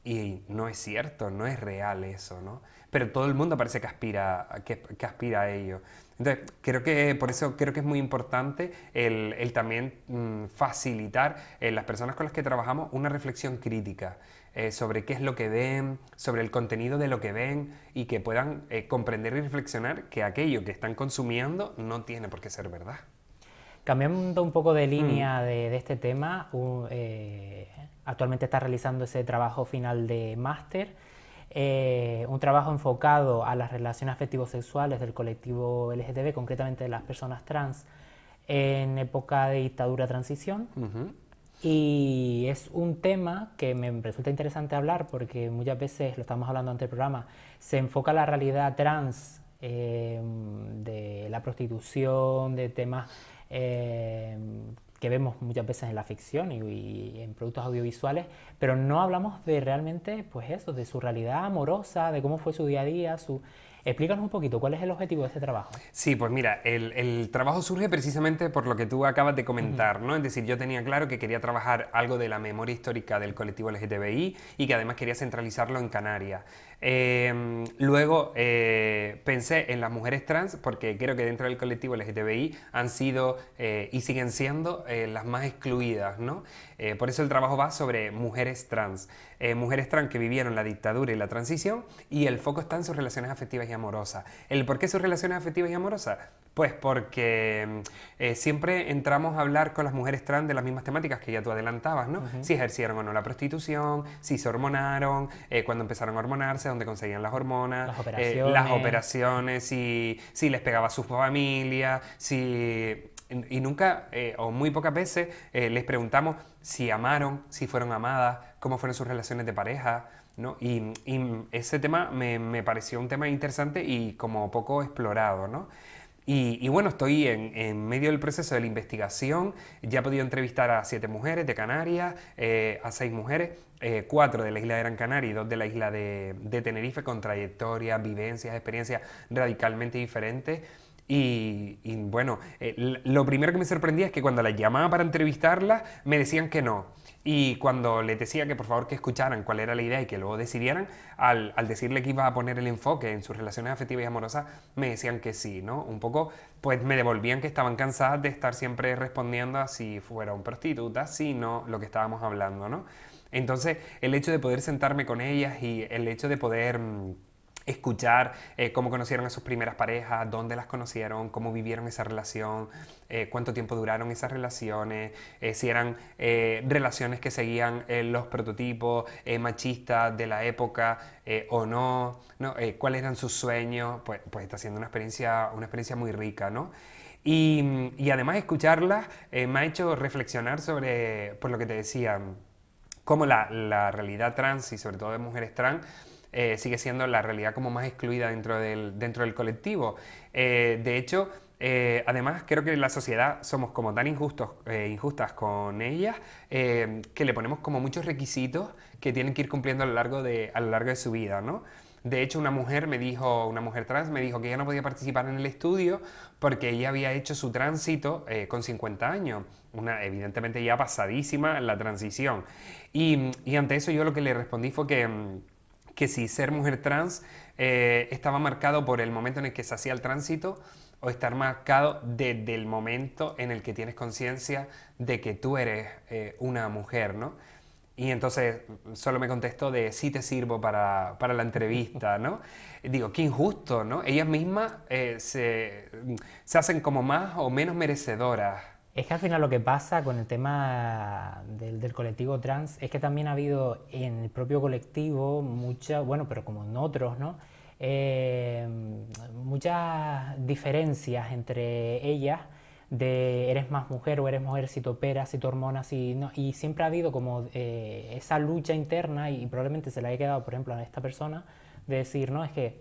[SPEAKER 2] y no es cierto, no es real eso, ¿no? Pero todo el mundo parece que aspira, que, aspira a ello. Entonces, creo que por eso creo que es muy importante el, también mm, facilitar en las personas con las que trabajamos una reflexión crítica eh, sobre qué es lo que ven, sobre el contenido de lo que ven y que puedan eh, comprender y reflexionar que aquello que están consumiendo no tiene por qué ser verdad.
[SPEAKER 1] Cambiando un poco de mm. línea de, este tema, eh, actualmente está realizando ese trabajo final de máster, eh, un trabajo enfocado a las relaciones afectivos sexuales del colectivo LGTB, concretamente de las personas trans, en época de dictadura-transición. Y es un tema que me resulta interesante hablar porque muchas veces, lo estamos hablando ante el programa, se enfoca la realidad trans eh, de la prostitución, de temas eh, que vemos muchas veces en la ficción y, en productos audiovisuales, pero no hablamos de realmente, pues eso, de su realidad amorosa, de cómo fue su día a día, su, Explícanos un poquito, ¿cuál es el objetivo de este trabajo?
[SPEAKER 2] Sí, pues mira, el, el trabajo surge precisamente por lo que tú acabas de comentar, ¿no? Es decir, yo tenía claro que quería trabajar algo de la memoria histórica del colectivo LGTBI y que además quería centralizarlo en Canarias. Em, luego eh, pensé en las mujeres trans porque creo que dentro del colectivo LGTBI han sido eh, y siguen siendo eh, las más excluidas, ¿no? por eso el trabajo va sobre mujeres trans, mujeres trans que vivieron la dictadura y la transición y el foco está en sus relaciones afectivas y amorosa. ¿El por qué sus relaciones afectivas y amorosas? Pues porque mm, eh, siempre entramos a hablar con las mujeres trans de las mismas temáticas que ya tú adelantabas, ¿no? Si ejercieron o no la prostitución, si se hormonaron, eh, cuando empezaron a hormonarse, dónde conseguían las hormonas, las eh, operaciones, si, les pegaba a su familia, si y nunca o muy pocas veces les preguntamos si amaron, si fueron amadas, cómo fueron sus relaciones de pareja, y, ese tema me, pareció un tema interesante y como poco explorado, ¿no? Y, bueno, estoy en, medio del proceso de la investigación. Ya he podido entrevistar a siete mujeres de Canarias, eh, a seis mujeres, eh, cuatro de la isla de Gran Canaria y dos de la isla de, Tenerife, con trayectorias, vivencias, experiencias radicalmente diferentes. Y, bueno, eh, lo primero que me sorprendía es que cuando las llamaba para entrevistarlas, me decían que no y cuando le decía que por favor que escucharan cuál era la idea y que luego decidieran, al, decirle que iba a poner el enfoque en sus relaciones afectivas y amorosas, me decían que sí, ¿no? Un poco, pues me devolvían que estaban cansadas de estar siempre respondiendo a si un prostituta, si no, lo que estábamos hablando, ¿no? Entonces, el hecho de poder sentarme con ellas y el hecho de poder... Mm, escuchar eh, cómo conocieron a sus primeras parejas, dónde las conocieron, cómo vivieron esa relación, eh, cuánto tiempo duraron esas relaciones, eh, si eran relaciones que seguían los prototipos machistas de la época o no, cuáles eran sus sueños, pues, pues, está siendo una experiencia, una experiencia muy rica, ¿no? Y, además escucharlas me ha hecho reflexionar sobre, por lo que te decía, cómo la, la realidad trans y sobre todo de mujeres trans, eh, sigue siendo la realidad como más excluida dentro del, dentro del colectivo. Eh, de hecho, eh, además, creo que en la sociedad somos como tan injustos, injustas con ellas que le ponemos como muchos requisitos que tienen que ir cumpliendo a lo largo de, a lo largo de su vida, ¿no? De hecho, una mujer me dijo, una mujer trans me dijo que ella no podía participar en el estudio porque ella había hecho su tránsito con 50 años, una evidentemente ya pasadísima la transición. Y, y, ante eso yo lo que le respondí fue que mm, que si ser mujer trans eh, estaba marcado por el momento en el que se hacía el tránsito o estar marcado desde el momento en el que tienes conciencia de que tú eres eh, una mujer, ¿no? Y entonces solo me contestó de si te sirvo para, la entrevista, ¿no? Digo, qué injusto, ¿no? Ellas mismas eh, se, se, hacen como más o menos merecedoras
[SPEAKER 1] es que al final lo que pasa con el tema del, colectivo trans es que también ha habido en el propio colectivo mucha, bueno, pero como en otros, ¿no? Eh, muchas diferencias entre ellas de eres más mujer o eres mujer si te operas, si te hormonas, Y siempre ha habido como eh, esa lucha interna y, probablemente se la haya quedado, por ejemplo, a esta persona de decir, no, es que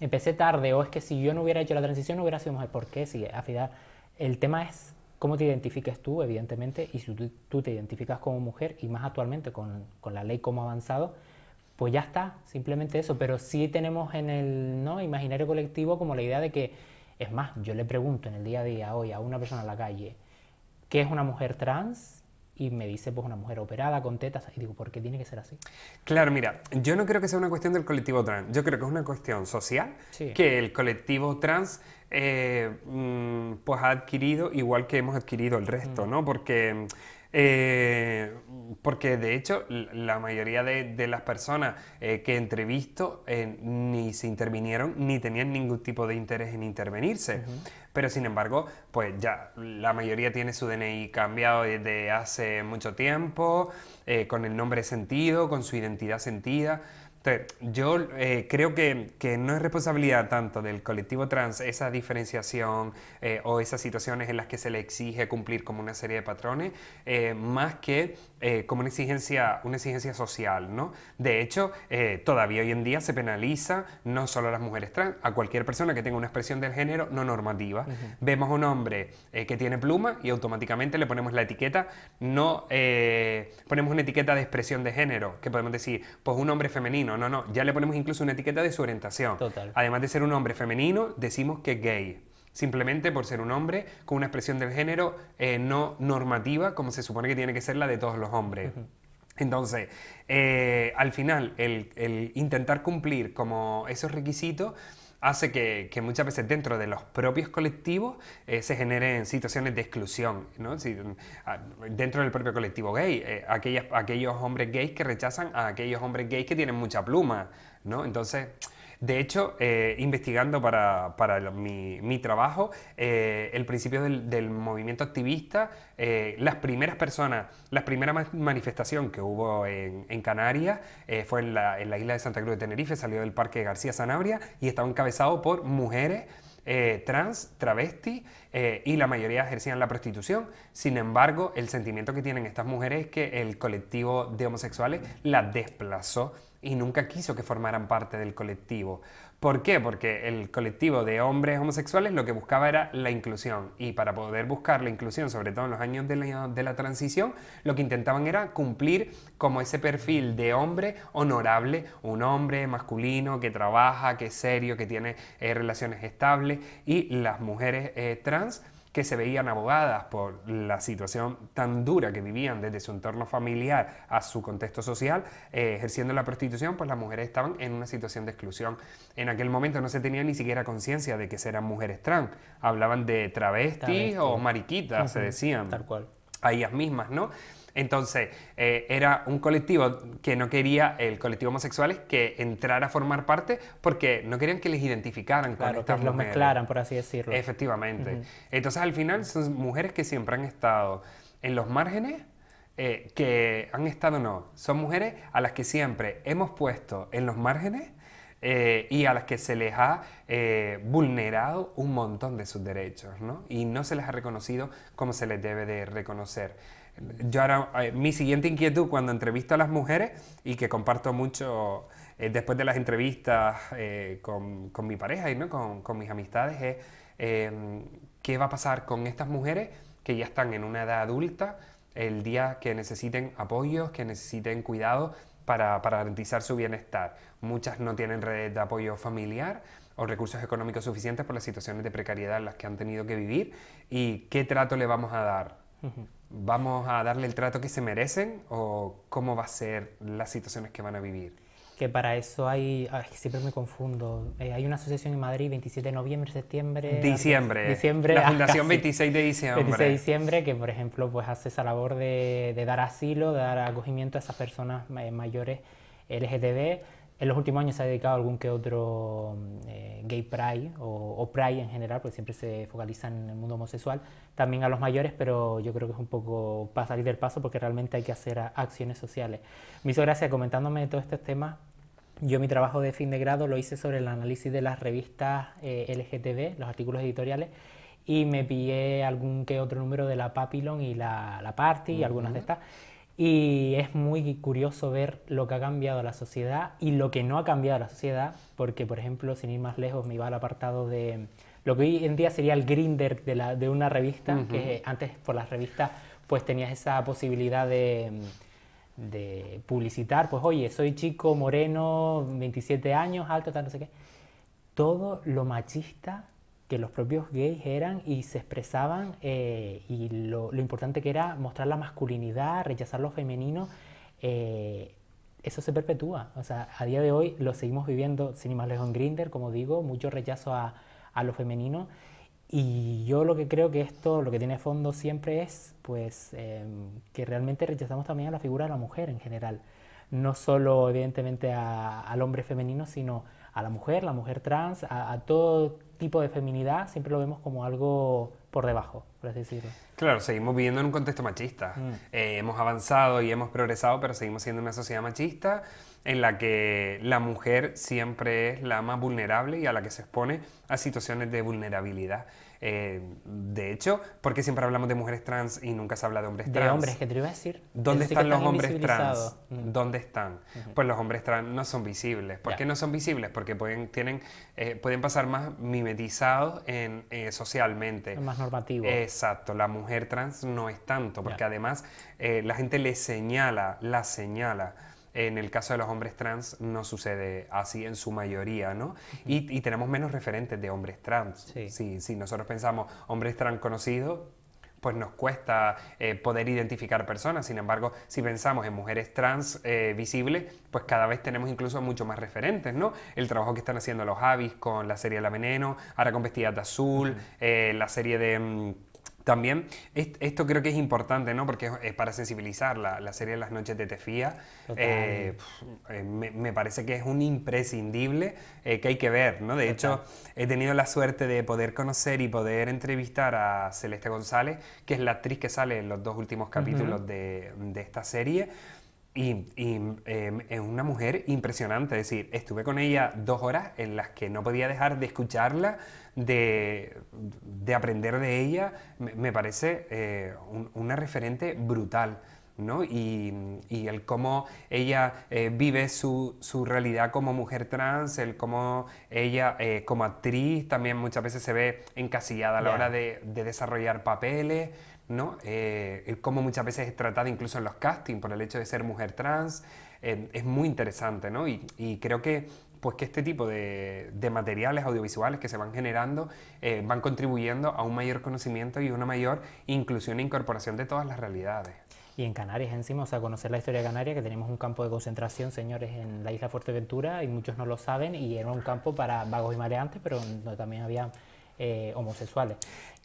[SPEAKER 1] empecé tarde o es que si yo no hubiera hecho la transición no hubiera sido mujer. ¿Por qué? Si al el tema es cómo te identifiques tú, evidentemente, y si tú, te identificas como mujer y más actualmente con, la ley como avanzado, pues ya está, simplemente eso. Pero sí tenemos en el ¿no? imaginario colectivo como la idea de que, es más, yo le pregunto en el día a día hoy a una persona en la calle, ¿qué es una mujer trans? y me dice pues una mujer operada con tetas y digo, ¿por qué tiene que ser así?
[SPEAKER 2] Claro, mira, yo no creo que sea una cuestión del colectivo trans, yo creo que es una cuestión social que el colectivo trans eh, mm, pues ha adquirido igual que hemos adquirido el resto, mm. ¿no? Porque... Eh, porque de hecho la mayoría de, las personas eh, que entrevisto ni se intervinieron ni tenían ningún tipo de interés en intervenirse. Pero sin embargo, pues ya la mayoría tiene su DNI cambiado desde hace mucho tiempo, eh, con el nombre sentido, con su identidad sentida. Entonces, yo eh, creo que, que, no es responsabilidad tanto del colectivo trans esa diferenciación eh, o esas situaciones en las que se le exige cumplir como una serie de patrones, más que eh, como una exigencia, una exigencia social, ¿no? De hecho, eh, todavía hoy en día se penaliza no solo a las mujeres trans, a cualquier persona que tenga una expresión del género no normativa. Vemos a un hombre eh, que tiene pluma y automáticamente le ponemos la etiqueta, no ponemos una etiqueta de expresión de género, que podemos decir, pues un hombre femenino, no, no, ya le ponemos incluso una etiqueta de su orientación. Total. Además de ser un hombre femenino, decimos que gay simplemente por ser un hombre, con una expresión del género eh, no normativa, como se supone que tiene que ser la de todos los hombres. Entonces, eh, al final, el, intentar cumplir como esos requisitos hace que, muchas veces dentro de los propios colectivos eh, se generen situaciones de exclusión, ¿no? Ah, dentro del propio colectivo gay, aquellos hombres gays que rechazan a aquellos hombres gays que tienen mucha pluma, ¿no? Entonces, de hecho, eh, investigando para, mi, trabajo, eh, el principio del, movimiento activista, eh, las primeras personas, la primera manifestación que hubo en, Canarias fue en la, isla de Santa Cruz de Tenerife, salió del Parque García Sanabria y estaba encabezado por mujeres. trans, travesti y la mayoría ejercían la prostitución. Sin embargo, el sentimiento que tienen estas mujeres es que el colectivo de homosexuales las desplazó y nunca quiso que formaran parte del colectivo. ¿Por qué? Porque el colectivo de hombres homosexuales lo que buscaba era la inclusión y para poder buscar la inclusión, sobre todo en los años de la, transición, lo que intentaban era cumplir como ese perfil de hombre honorable, un hombre masculino que trabaja, que es serio, que tiene eh, relaciones estables y las mujeres eh, trans que se veían abogadas por la situación tan dura que vivían desde su entorno familiar a su contexto social, eh, ejerciendo la prostitución, pues las mujeres estaban en una situación de exclusión. En aquel momento no se tenía ni siquiera conciencia de que eran mujeres trans. Hablaban de travestis o mariquitas, se decían. Tal cual. A ellas mismas, ¿no? Entonces, eh, era un colectivo que no quería, el colectivo homosexuales, que entrara a formar parte porque no querían que les identificaran claro, con estas que los mezclaran, por así decirlo. Efectivamente. Entonces, al final, son mujeres que siempre han estado en los márgenes, eh, que han estado no, son mujeres a las que siempre hemos puesto en los márgenes eh, y a las que se les ha vulnerado un montón de sus derechos, ¿no? Y no se les ha reconocido como se les debe de reconocer ahora, eh, mi siguiente inquietud cuando entrevisto a las mujeres y que comparto mucho eh, después de las entrevistas eh, con, mi pareja y ¿no? con, mis amistades es em, qué va a pasar con estas mujeres que ya están en una edad adulta el día que necesiten apoyos, que necesiten cuidado para, garantizar su bienestar. Muchas no tienen redes de apoyo familiar, o recursos económicos suficientes por las situaciones de precariedad en las que han tenido que vivir y qué trato le vamos a dar. ¿Vamos a darle el trato que se merecen o cómo va a ser las situaciones que van a vivir?
[SPEAKER 1] Que para eso hay, ay, siempre me confundo, eh, hay una asociación en Madrid 27 de noviembre, septiembre... Diciembre. diciembre la ah, Fundación 26 de diciembre. 26 de diciembre, que por ejemplo pues hace esa labor de, de dar asilo, de dar acogimiento a esas personas eh, mayores LGTB en los últimos años se ha dedicado a algún que otro mm, eh, gay pride o, pride en general, porque siempre se focaliza en el mundo homosexual, también a los mayores, pero yo creo que es un poco para salir del paso porque realmente hay que hacer acciones sociales. Me hizo gracia comentándome de todos estos temas. Yo mi trabajo de fin de grado lo hice sobre el análisis de las revistas eh, LGTB, los artículos editoriales, y me pillé algún que otro número de la Papillon y la, Party y algunas de estas. Y es muy curioso ver lo que ha cambiado la sociedad y lo que no ha cambiado la sociedad, porque, por ejemplo, sin ir más lejos, me iba al apartado de lo que hoy en día sería el grinder de, una revista, que antes por las revistas pues tenías esa posibilidad de, de publicitar, pues oye, soy chico, moreno, 27 años, alto, tal, no sé qué. Todo lo machista que los propios gays eran y se expresaban eh, y lo, importante que era mostrar la masculinidad, rechazar lo femenino, eh, eso se perpetúa. O sea, a día de hoy lo seguimos viviendo, sin ir más lejos en Grinder, como digo, mucho rechazo a, lo femenino. Y yo lo que creo que esto, lo que tiene fondo siempre es, pues, em, que realmente rechazamos también a la figura de la mujer en general. No solo, evidentemente, al hombre femenino, sino a la mujer, la mujer trans, a, a todo tipo de feminidad siempre lo vemos como algo por debajo, por así decirlo.
[SPEAKER 2] Claro, seguimos viviendo en un contexto machista. Mm. Eh, hemos avanzado y hemos progresado, pero seguimos siendo una sociedad machista en la que la mujer siempre es la más vulnerable y a la que se expone a situaciones de vulnerabilidad. Eh, de hecho, porque siempre hablamos de mujeres trans y nunca se habla de hombres trans? De hombres, ¿Qué te iba a decir. ¿Dónde están, los hombres trans? Mm. ¿Dónde están? Pues los hombres trans no son visibles. ¿Por qué no son visibles? Porque pueden, tienen, eh, pueden pasar más mimetizados en, eh, socialmente. Más normativo. Exacto. La mujer trans no es tanto, porque además la gente le señala, la señala en el caso de los hombres trans no sucede así en su mayoría, ¿no? y, tenemos menos referentes de hombres trans. Si nosotros pensamos hombres trans conocidos, pues nos cuesta eh, poder identificar personas. Sin embargo, si pensamos en mujeres trans eh, visibles, pues cada vez tenemos incluso mucho más referentes, ¿no? El trabajo que están haciendo los Avis con la serie La Veneno, ahora con Vestidas de Azul, eh, la serie de... Mm, también, esto creo que es importante, ¿no? Porque es para sensibilizar la, la serie Las Noches de Tefía. Eh, eh, me, parece que es un imprescindible eh, que hay que ver, ¿no? De hecho, he tenido la suerte de poder conocer y poder entrevistar a Celeste González, que es la actriz que sale en los dos últimos capítulos de, de esta serie. Y, em, es una mujer impresionante, es decir, estuve con ella dos horas en las que no podía dejar de escucharla, de, de aprender de ella, me, parece eh, una referente brutal. ¿no? Y, y, el cómo ella eh, vive su, su, realidad como mujer trans, el cómo ella eh, como actriz también muchas veces se ve encasillada a la hora de desarrollar papeles. ¿no? Eh, cómo muchas veces es tratada incluso en los castings por el hecho de ser mujer trans, eh, es muy interesante, ¿no? Y, creo que pues que este tipo de, materiales audiovisuales que se van generando eh, van contribuyendo a un mayor conocimiento y una mayor inclusión e incorporación de todas las realidades.
[SPEAKER 1] Y en Canarias encima, o sea, conocer la historia de Canarias, que tenemos un campo de concentración, señores, en la isla Fuerteventura, y muchos no lo saben, y era un campo para vagos y maleantes, pero también había homosexuales.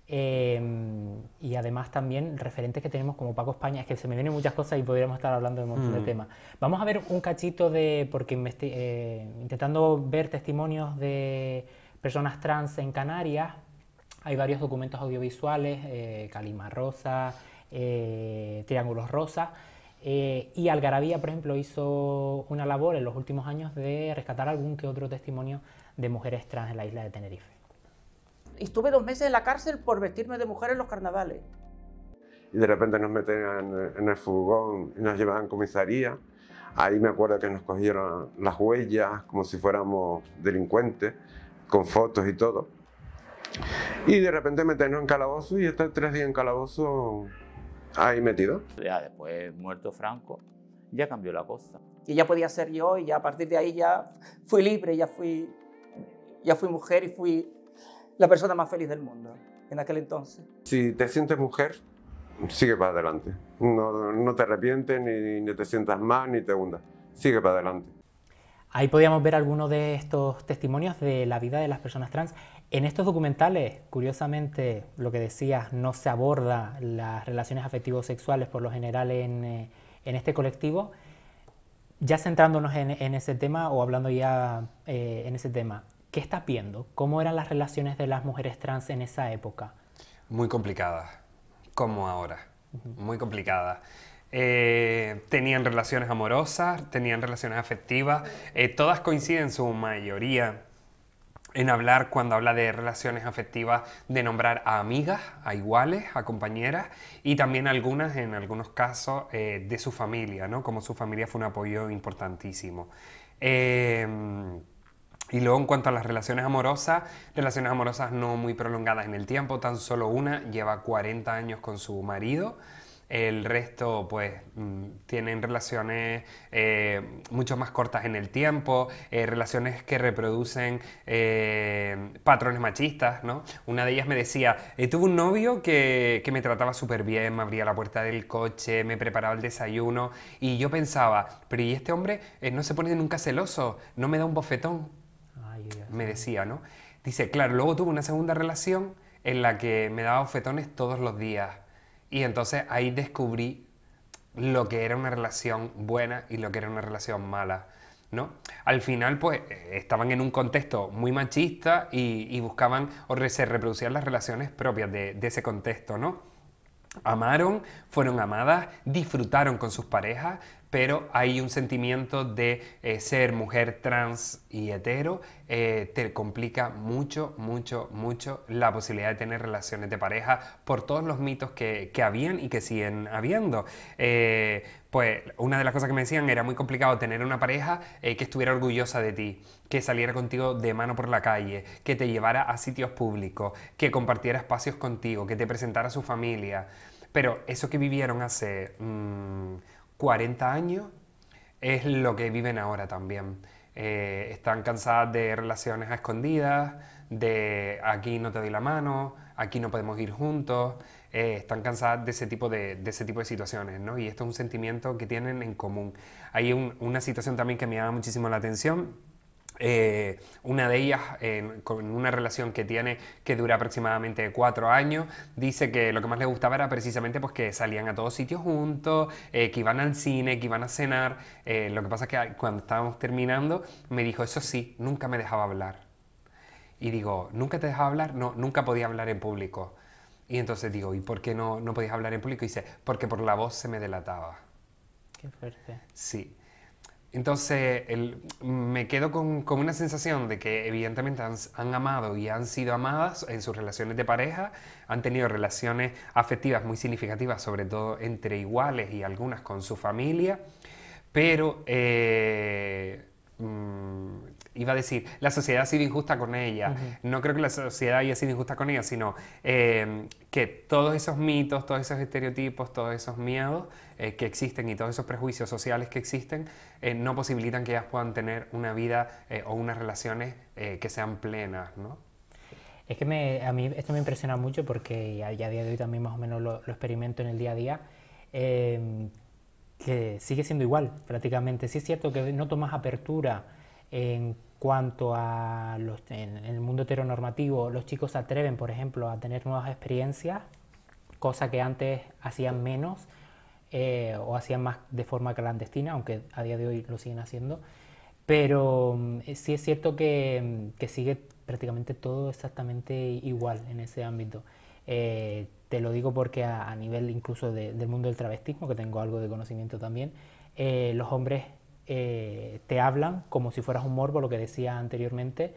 [SPEAKER 1] Em, y además también referentes que tenemos como Paco España, es que se me vienen muchas cosas y podríamos estar hablando de un montón de mm. temas. Vamos a ver un cachito de, porque eh, intentando ver testimonios de personas trans en Canarias, hay varios documentos audiovisuales, eh, Calima Rosa, eh, Triángulos Rosa. y Algarabía, por ejemplo, hizo una labor en los últimos años de rescatar algún que otro testimonio de mujeres trans en la isla de Tenerife estuve dos meses en la cárcel por vestirme de mujer en los carnavales.
[SPEAKER 2] Y de repente nos metían en el furgón y nos llevaban a comisaría. Ahí me acuerdo que nos cogieron las huellas como si fuéramos delincuentes, con fotos y todo. Y de repente meternos en calabozo y estar tres días en calabozo ahí metido. Ya después,
[SPEAKER 1] muerto Franco, ya cambió la cosa. Y ya podía ser yo y ya a partir de ahí ya fui libre, ya fui, ya fui mujer y fui la persona más feliz del mundo en aquel
[SPEAKER 2] entonces. Si te sientes mujer, sigue para adelante. No, no te arrepientes, ni, te sientas mal, ni te hundas. Sigue para adelante.
[SPEAKER 1] Ahí podíamos ver algunos de estos testimonios de la vida de las personas trans. En estos documentales, curiosamente, lo que decías, no se aborda las relaciones afectivo-sexuales por lo general en, eh, en este colectivo. Ya centrándonos en, ese tema o hablando ya eh, en ese tema, ¿Qué está viendo? ¿Cómo eran las relaciones de las mujeres trans en esa época?
[SPEAKER 2] Muy complicadas, como ahora, muy complicadas. Eh, tenían relaciones amorosas, tenían relaciones afectivas, eh, todas coinciden su mayoría en hablar cuando habla de relaciones afectivas, de nombrar a amigas, a iguales, a compañeras y también algunas, en algunos casos, eh, de su familia, ¿no? Como su familia fue un apoyo importantísimo. Y luego en cuanto a las relaciones amorosas, relaciones amorosas no muy prolongadas en el tiempo, tan solo una lleva 40 años con su marido. El resto, pues, mm, tienen relaciones eh, mucho más cortas en el tiempo, eh, relaciones que reproducen eh, patrones machistas, ¿no? Una de ellas me decía, tuve un novio que, que me trataba súper bien, me abría la puerta del coche, me preparaba el desayuno, y yo pensaba, pero ¿y este hombre no se pone nunca celoso? ¿No me da un bofetón? me decía, ¿no? Dice, claro, luego tuve una segunda relación en la que me daba ofetones todos los días. Y entonces ahí descubrí lo que era una relación buena y lo que era una relación mala. ¿No? Al final, pues, estaban en un contexto muy machista y, buscaban o se reproducían las relaciones propias de, de, ese contexto, ¿no? Amaron, fueron amadas, disfrutaron con sus parejas, pero hay un sentimiento de eh, ser mujer trans y hetero, eh, te complica mucho, mucho, mucho la posibilidad de tener relaciones de pareja por todos los mitos que, que habían y que siguen habiendo. Eh, pues una de las cosas que me decían era muy complicado tener una pareja que estuviera orgullosa de ti, que saliera contigo de mano por la calle, que te llevara a sitios públicos, que compartiera espacios contigo, que te presentara a su familia. Pero eso que vivieron hace... Mm, 40 años es lo que viven ahora también. Eh, están cansadas de relaciones a escondidas, de aquí no te doy la mano, aquí no podemos ir juntos, eh, están cansadas de ese tipo de, ese tipo de situaciones, ¿no? Y esto es un sentimiento que tienen en común. Hay una situación también que me llama muchísimo la atención, eh, una de ellas, con una relación que tiene que dura aproximadamente cuatro años, dice que lo que más le gustaba era precisamente pues, que salían a todos sitios juntos, eh, que iban al cine, que iban a cenar. Eh, lo que pasa es que ah, cuando estábamos terminando, me dijo, eso sí, nunca me dejaba hablar. Y digo, ¿nunca te dejaba hablar? No, nunca podía hablar en público. Y entonces digo, ¿y por qué no, no podías hablar en público? Y dice, porque por la voz se me delataba. Qué fuerte. Sí. Entonces, me quedo con, una sensación de que evidentemente han, amado y han sido amadas en sus relaciones de pareja, han tenido relaciones afectivas muy significativas, sobre todo entre iguales y algunas con su familia, pero eh, mm, iba a decir, la sociedad ha sido injusta con ella. No creo que la sociedad haya sido injusta con ella, sino eh, que todos esos mitos, todos esos estereotipos, todos esos miedos eh, que existen y todos esos prejuicios sociales que existen eh, no posibilitan que ellas puedan tener una vida eh, o unas relaciones que sean plenas, ¿no?
[SPEAKER 1] Es que a mí esto me impresiona mucho porque ya a día de hoy también más o menos lo, experimento en el día a día, em, que sigue siendo igual prácticamente. Sí es cierto que no tomas apertura en cuanto a los, en, el mundo heteronormativo, los chicos se atreven, por ejemplo, a tener nuevas experiencias, cosa que antes hacían menos eh, o hacían más de forma clandestina, aunque a día de hoy lo siguen haciendo. Pero mm, sí es cierto mm, que, sigue prácticamente todo exactamente igual en ese ámbito. Eh, te lo digo porque a, nivel incluso del mundo del travestismo, que tengo algo de conocimiento también, eh, los hombres te hablan como si fueras un morbo, lo que decía anteriormente,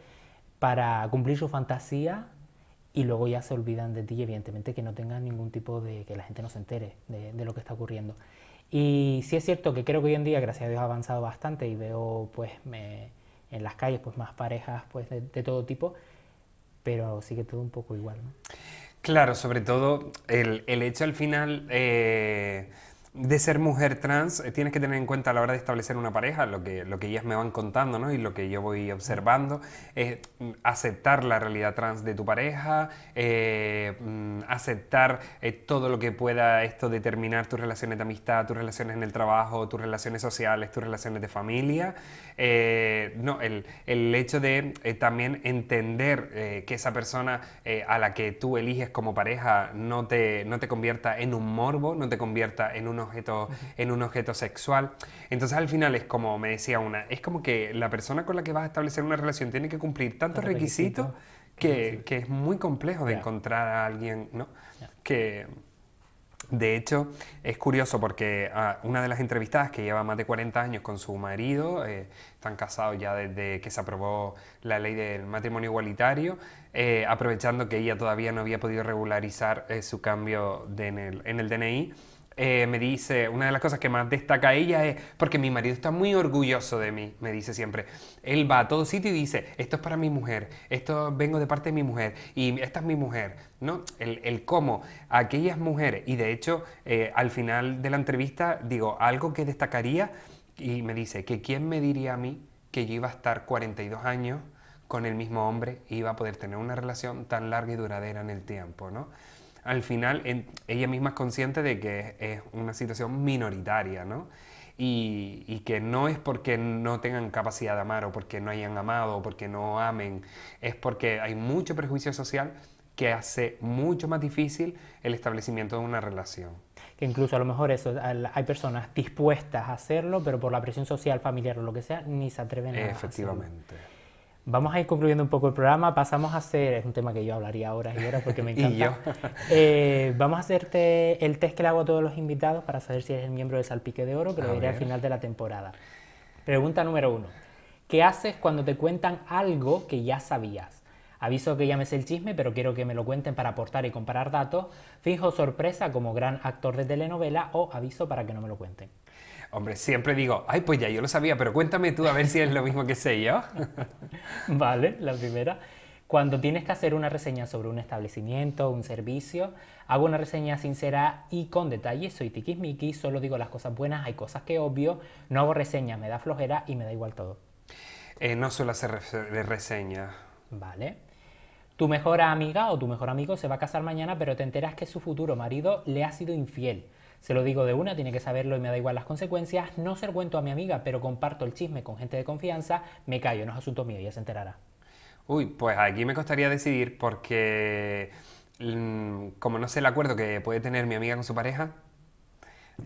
[SPEAKER 1] para cumplir su fantasía y luego ya se olvidan de ti evidentemente que no tengan ningún tipo de que la gente no se entere de, lo que está ocurriendo. Y sí es cierto que creo que hoy en día, gracias a Dios, ha avanzado bastante y veo pues me, en las calles pues más parejas pues de, todo tipo, pero sigue todo un poco igual. ¿no?
[SPEAKER 2] Claro, sobre todo el, el hecho al final... Eh, de ser mujer trans eh, tienes que tener en cuenta a la hora de establecer una pareja, lo que, lo que ellas me van contando y lo que yo voy observando, es mm, aceptar la realidad trans de tu pareja, eh, mm, aceptar eh, todo lo que pueda esto determinar tus relaciones de amistad, tus relaciones en el trabajo, tus relaciones sociales, tus relaciones de familia. no, el, el, hecho de también entender que esa persona a la que tú eliges como pareja no te, no te convierta en un morbo, no te convierta en un objeto, en un objeto sexual. Entonces al final es como me decía una, es como que la persona con la que vas a establecer una relación tiene que cumplir tantos requisitos que, es muy complejo de encontrar a alguien, ¿no? Que de hecho es curioso porque ah, una de las entrevistadas que lleva más de 40 años con su marido, eh, están casados ya desde que se aprobó la ley del matrimonio igualitario, eh, aprovechando que ella todavía no había podido regularizar eh, su cambio en el DNI, eh, me dice, una de las cosas que más destaca ella es, porque mi marido está muy orgulloso de mí, me dice siempre. Él va a todo sitio y dice, esto es para mi mujer, esto vengo de parte de mi mujer, y esta es mi mujer, ¿no? El, el cómo aquellas mujeres, y de hecho, eh, al final de la entrevista digo, algo que destacaría, y me dice, que quién me diría a mí que yo iba a estar 42 años con el mismo hombre y iba a poder tener una relación tan larga y duradera en el tiempo, ¿no? al final ella misma es consciente de que es, una situación minoritaria, ¿no? Y, que no es porque no tengan capacidad de amar o porque no hayan amado o porque no amen, es porque hay mucho prejuicio social que hace mucho más difícil el establecimiento de una relación.
[SPEAKER 1] Que incluso a lo mejor hay personas dispuestas a hacerlo, pero por la presión social, familiar o lo que sea, ni se atreven a hacerlo. Efectivamente. Vamos a ir concluyendo un poco el programa. Pasamos a hacer, es un tema que yo hablaría horas y horas porque me *laughs* encanta. *laughs* Eh, vamos a hacerte el test que le hago a todos los invitados para saber si eres el miembro de Salpique de Oro, que lo diré al final de la temporada. Pregunta número uno. ¿Qué haces cuando te cuentan algo que ya sabías? Aviso que llames el chisme, pero quiero que me lo cuenten para aportar y comparar datos. Fijo sorpresa como gran actor de telenovela o aviso para que no me lo cuenten.
[SPEAKER 2] Hombre, siempre digo, ay, pues ya yo lo sabía, pero cuéntame tú a ver si es lo mismo que sé yo. *laughs*
[SPEAKER 1] vale, la primera. Cuando tienes que hacer una reseña sobre un establecimiento, un servicio, hago una reseña sincera y con detalle. Soy tiquismiqui, solo digo las cosas buenas, hay cosas que obvio, no hago reseña, me da flojera y me da igual todo.
[SPEAKER 2] Eh, no suelo hacer reseña.
[SPEAKER 1] Vale. Tu mejor amiga o tu mejor amigo se va a casar mañana, pero te enteras que su futuro marido le ha sido infiel. Se lo digo de una, tiene que saberlo y me da igual las consecuencias. No ser cuento a mi amiga, pero comparto el chisme con gente de confianza. Me callo, no es asunto mío, ella se enterará.
[SPEAKER 2] Uy, pues aquí me costaría decidir porque mm, como no sé el acuerdo que puede tener mi amiga con su pareja,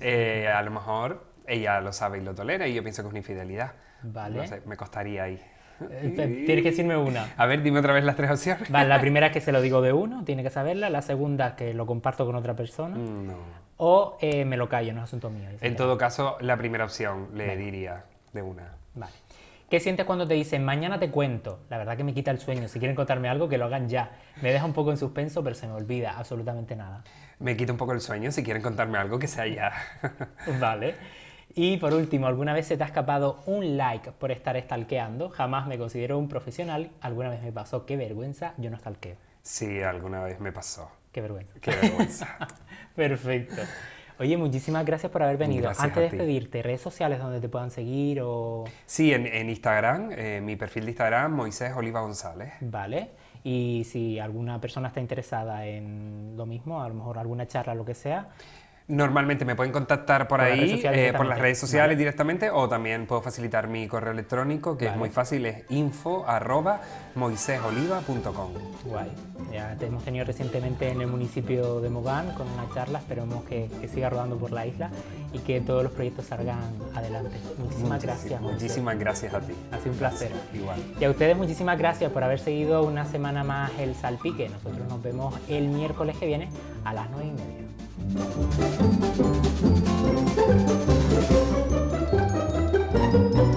[SPEAKER 2] eh, a lo mejor ella lo sabe y lo tolera y yo pienso que es una infidelidad. Vale. me costaría ahí. Eh, tienes que
[SPEAKER 1] decirme una.
[SPEAKER 2] A ver, dime otra vez las tres opciones. Vale, la *laughs* primera es que se lo digo de uno, tiene que saberla. La segunda, es que
[SPEAKER 1] lo comparto con otra persona. Mm, no o eh, me lo callo, no es asunto mío. En
[SPEAKER 2] todo caso, la primera opción le diría de una. Vale.
[SPEAKER 1] ¿Qué sientes cuando te dicen mañana te cuento? La verdad que me quita el sueño. Si quieren contarme algo, que lo hagan ya. Me deja un poco en suspenso, pero se me olvida absolutamente nada.
[SPEAKER 2] Me quita un poco el sueño. Si quieren contarme algo, que sea ya. *laughs* vale. Y
[SPEAKER 1] por último, ¿alguna vez se te ha escapado un like por estar stalkeando? Jamás me considero un profesional. ¿Alguna vez me pasó? Qué vergüenza, yo no stalkeo.
[SPEAKER 2] Sí, alguna vez me pasó. Qué vergüenza. Qué
[SPEAKER 1] vergüenza. *laughs* Perfecto. Oye, muchísimas gracias por haber venido. Antes de despedirte, redes sociales donde te puedan seguir o...
[SPEAKER 2] Sí, en, Instagram, eh, mi perfil de Instagram, Moisés Oliva González. Vale. Y si alguna persona está interesada en lo mismo, a lo mejor alguna charla, lo que sea, Normalmente me pueden contactar por, ahí, por las redes sociales eh, directamente, o también puedo facilitar mi correo electrónico, que es muy fácil, es info arroba moisésoliva.com. Guay.
[SPEAKER 1] Ya te hemos tenido recientemente en el municipio de Mogán con una charla, esperemos que, que siga rodando por la isla y que todos los proyectos salgan adelante.
[SPEAKER 2] Muchísimas gracias. Muchísimas gracias a ti. Ha sido un placer. Igual.
[SPEAKER 1] Y a ustedes muchísimas gracias por haber seguido una semana más el Salpique. Nosotros nos vemos el miércoles que viene a las 9 y media. Thank you.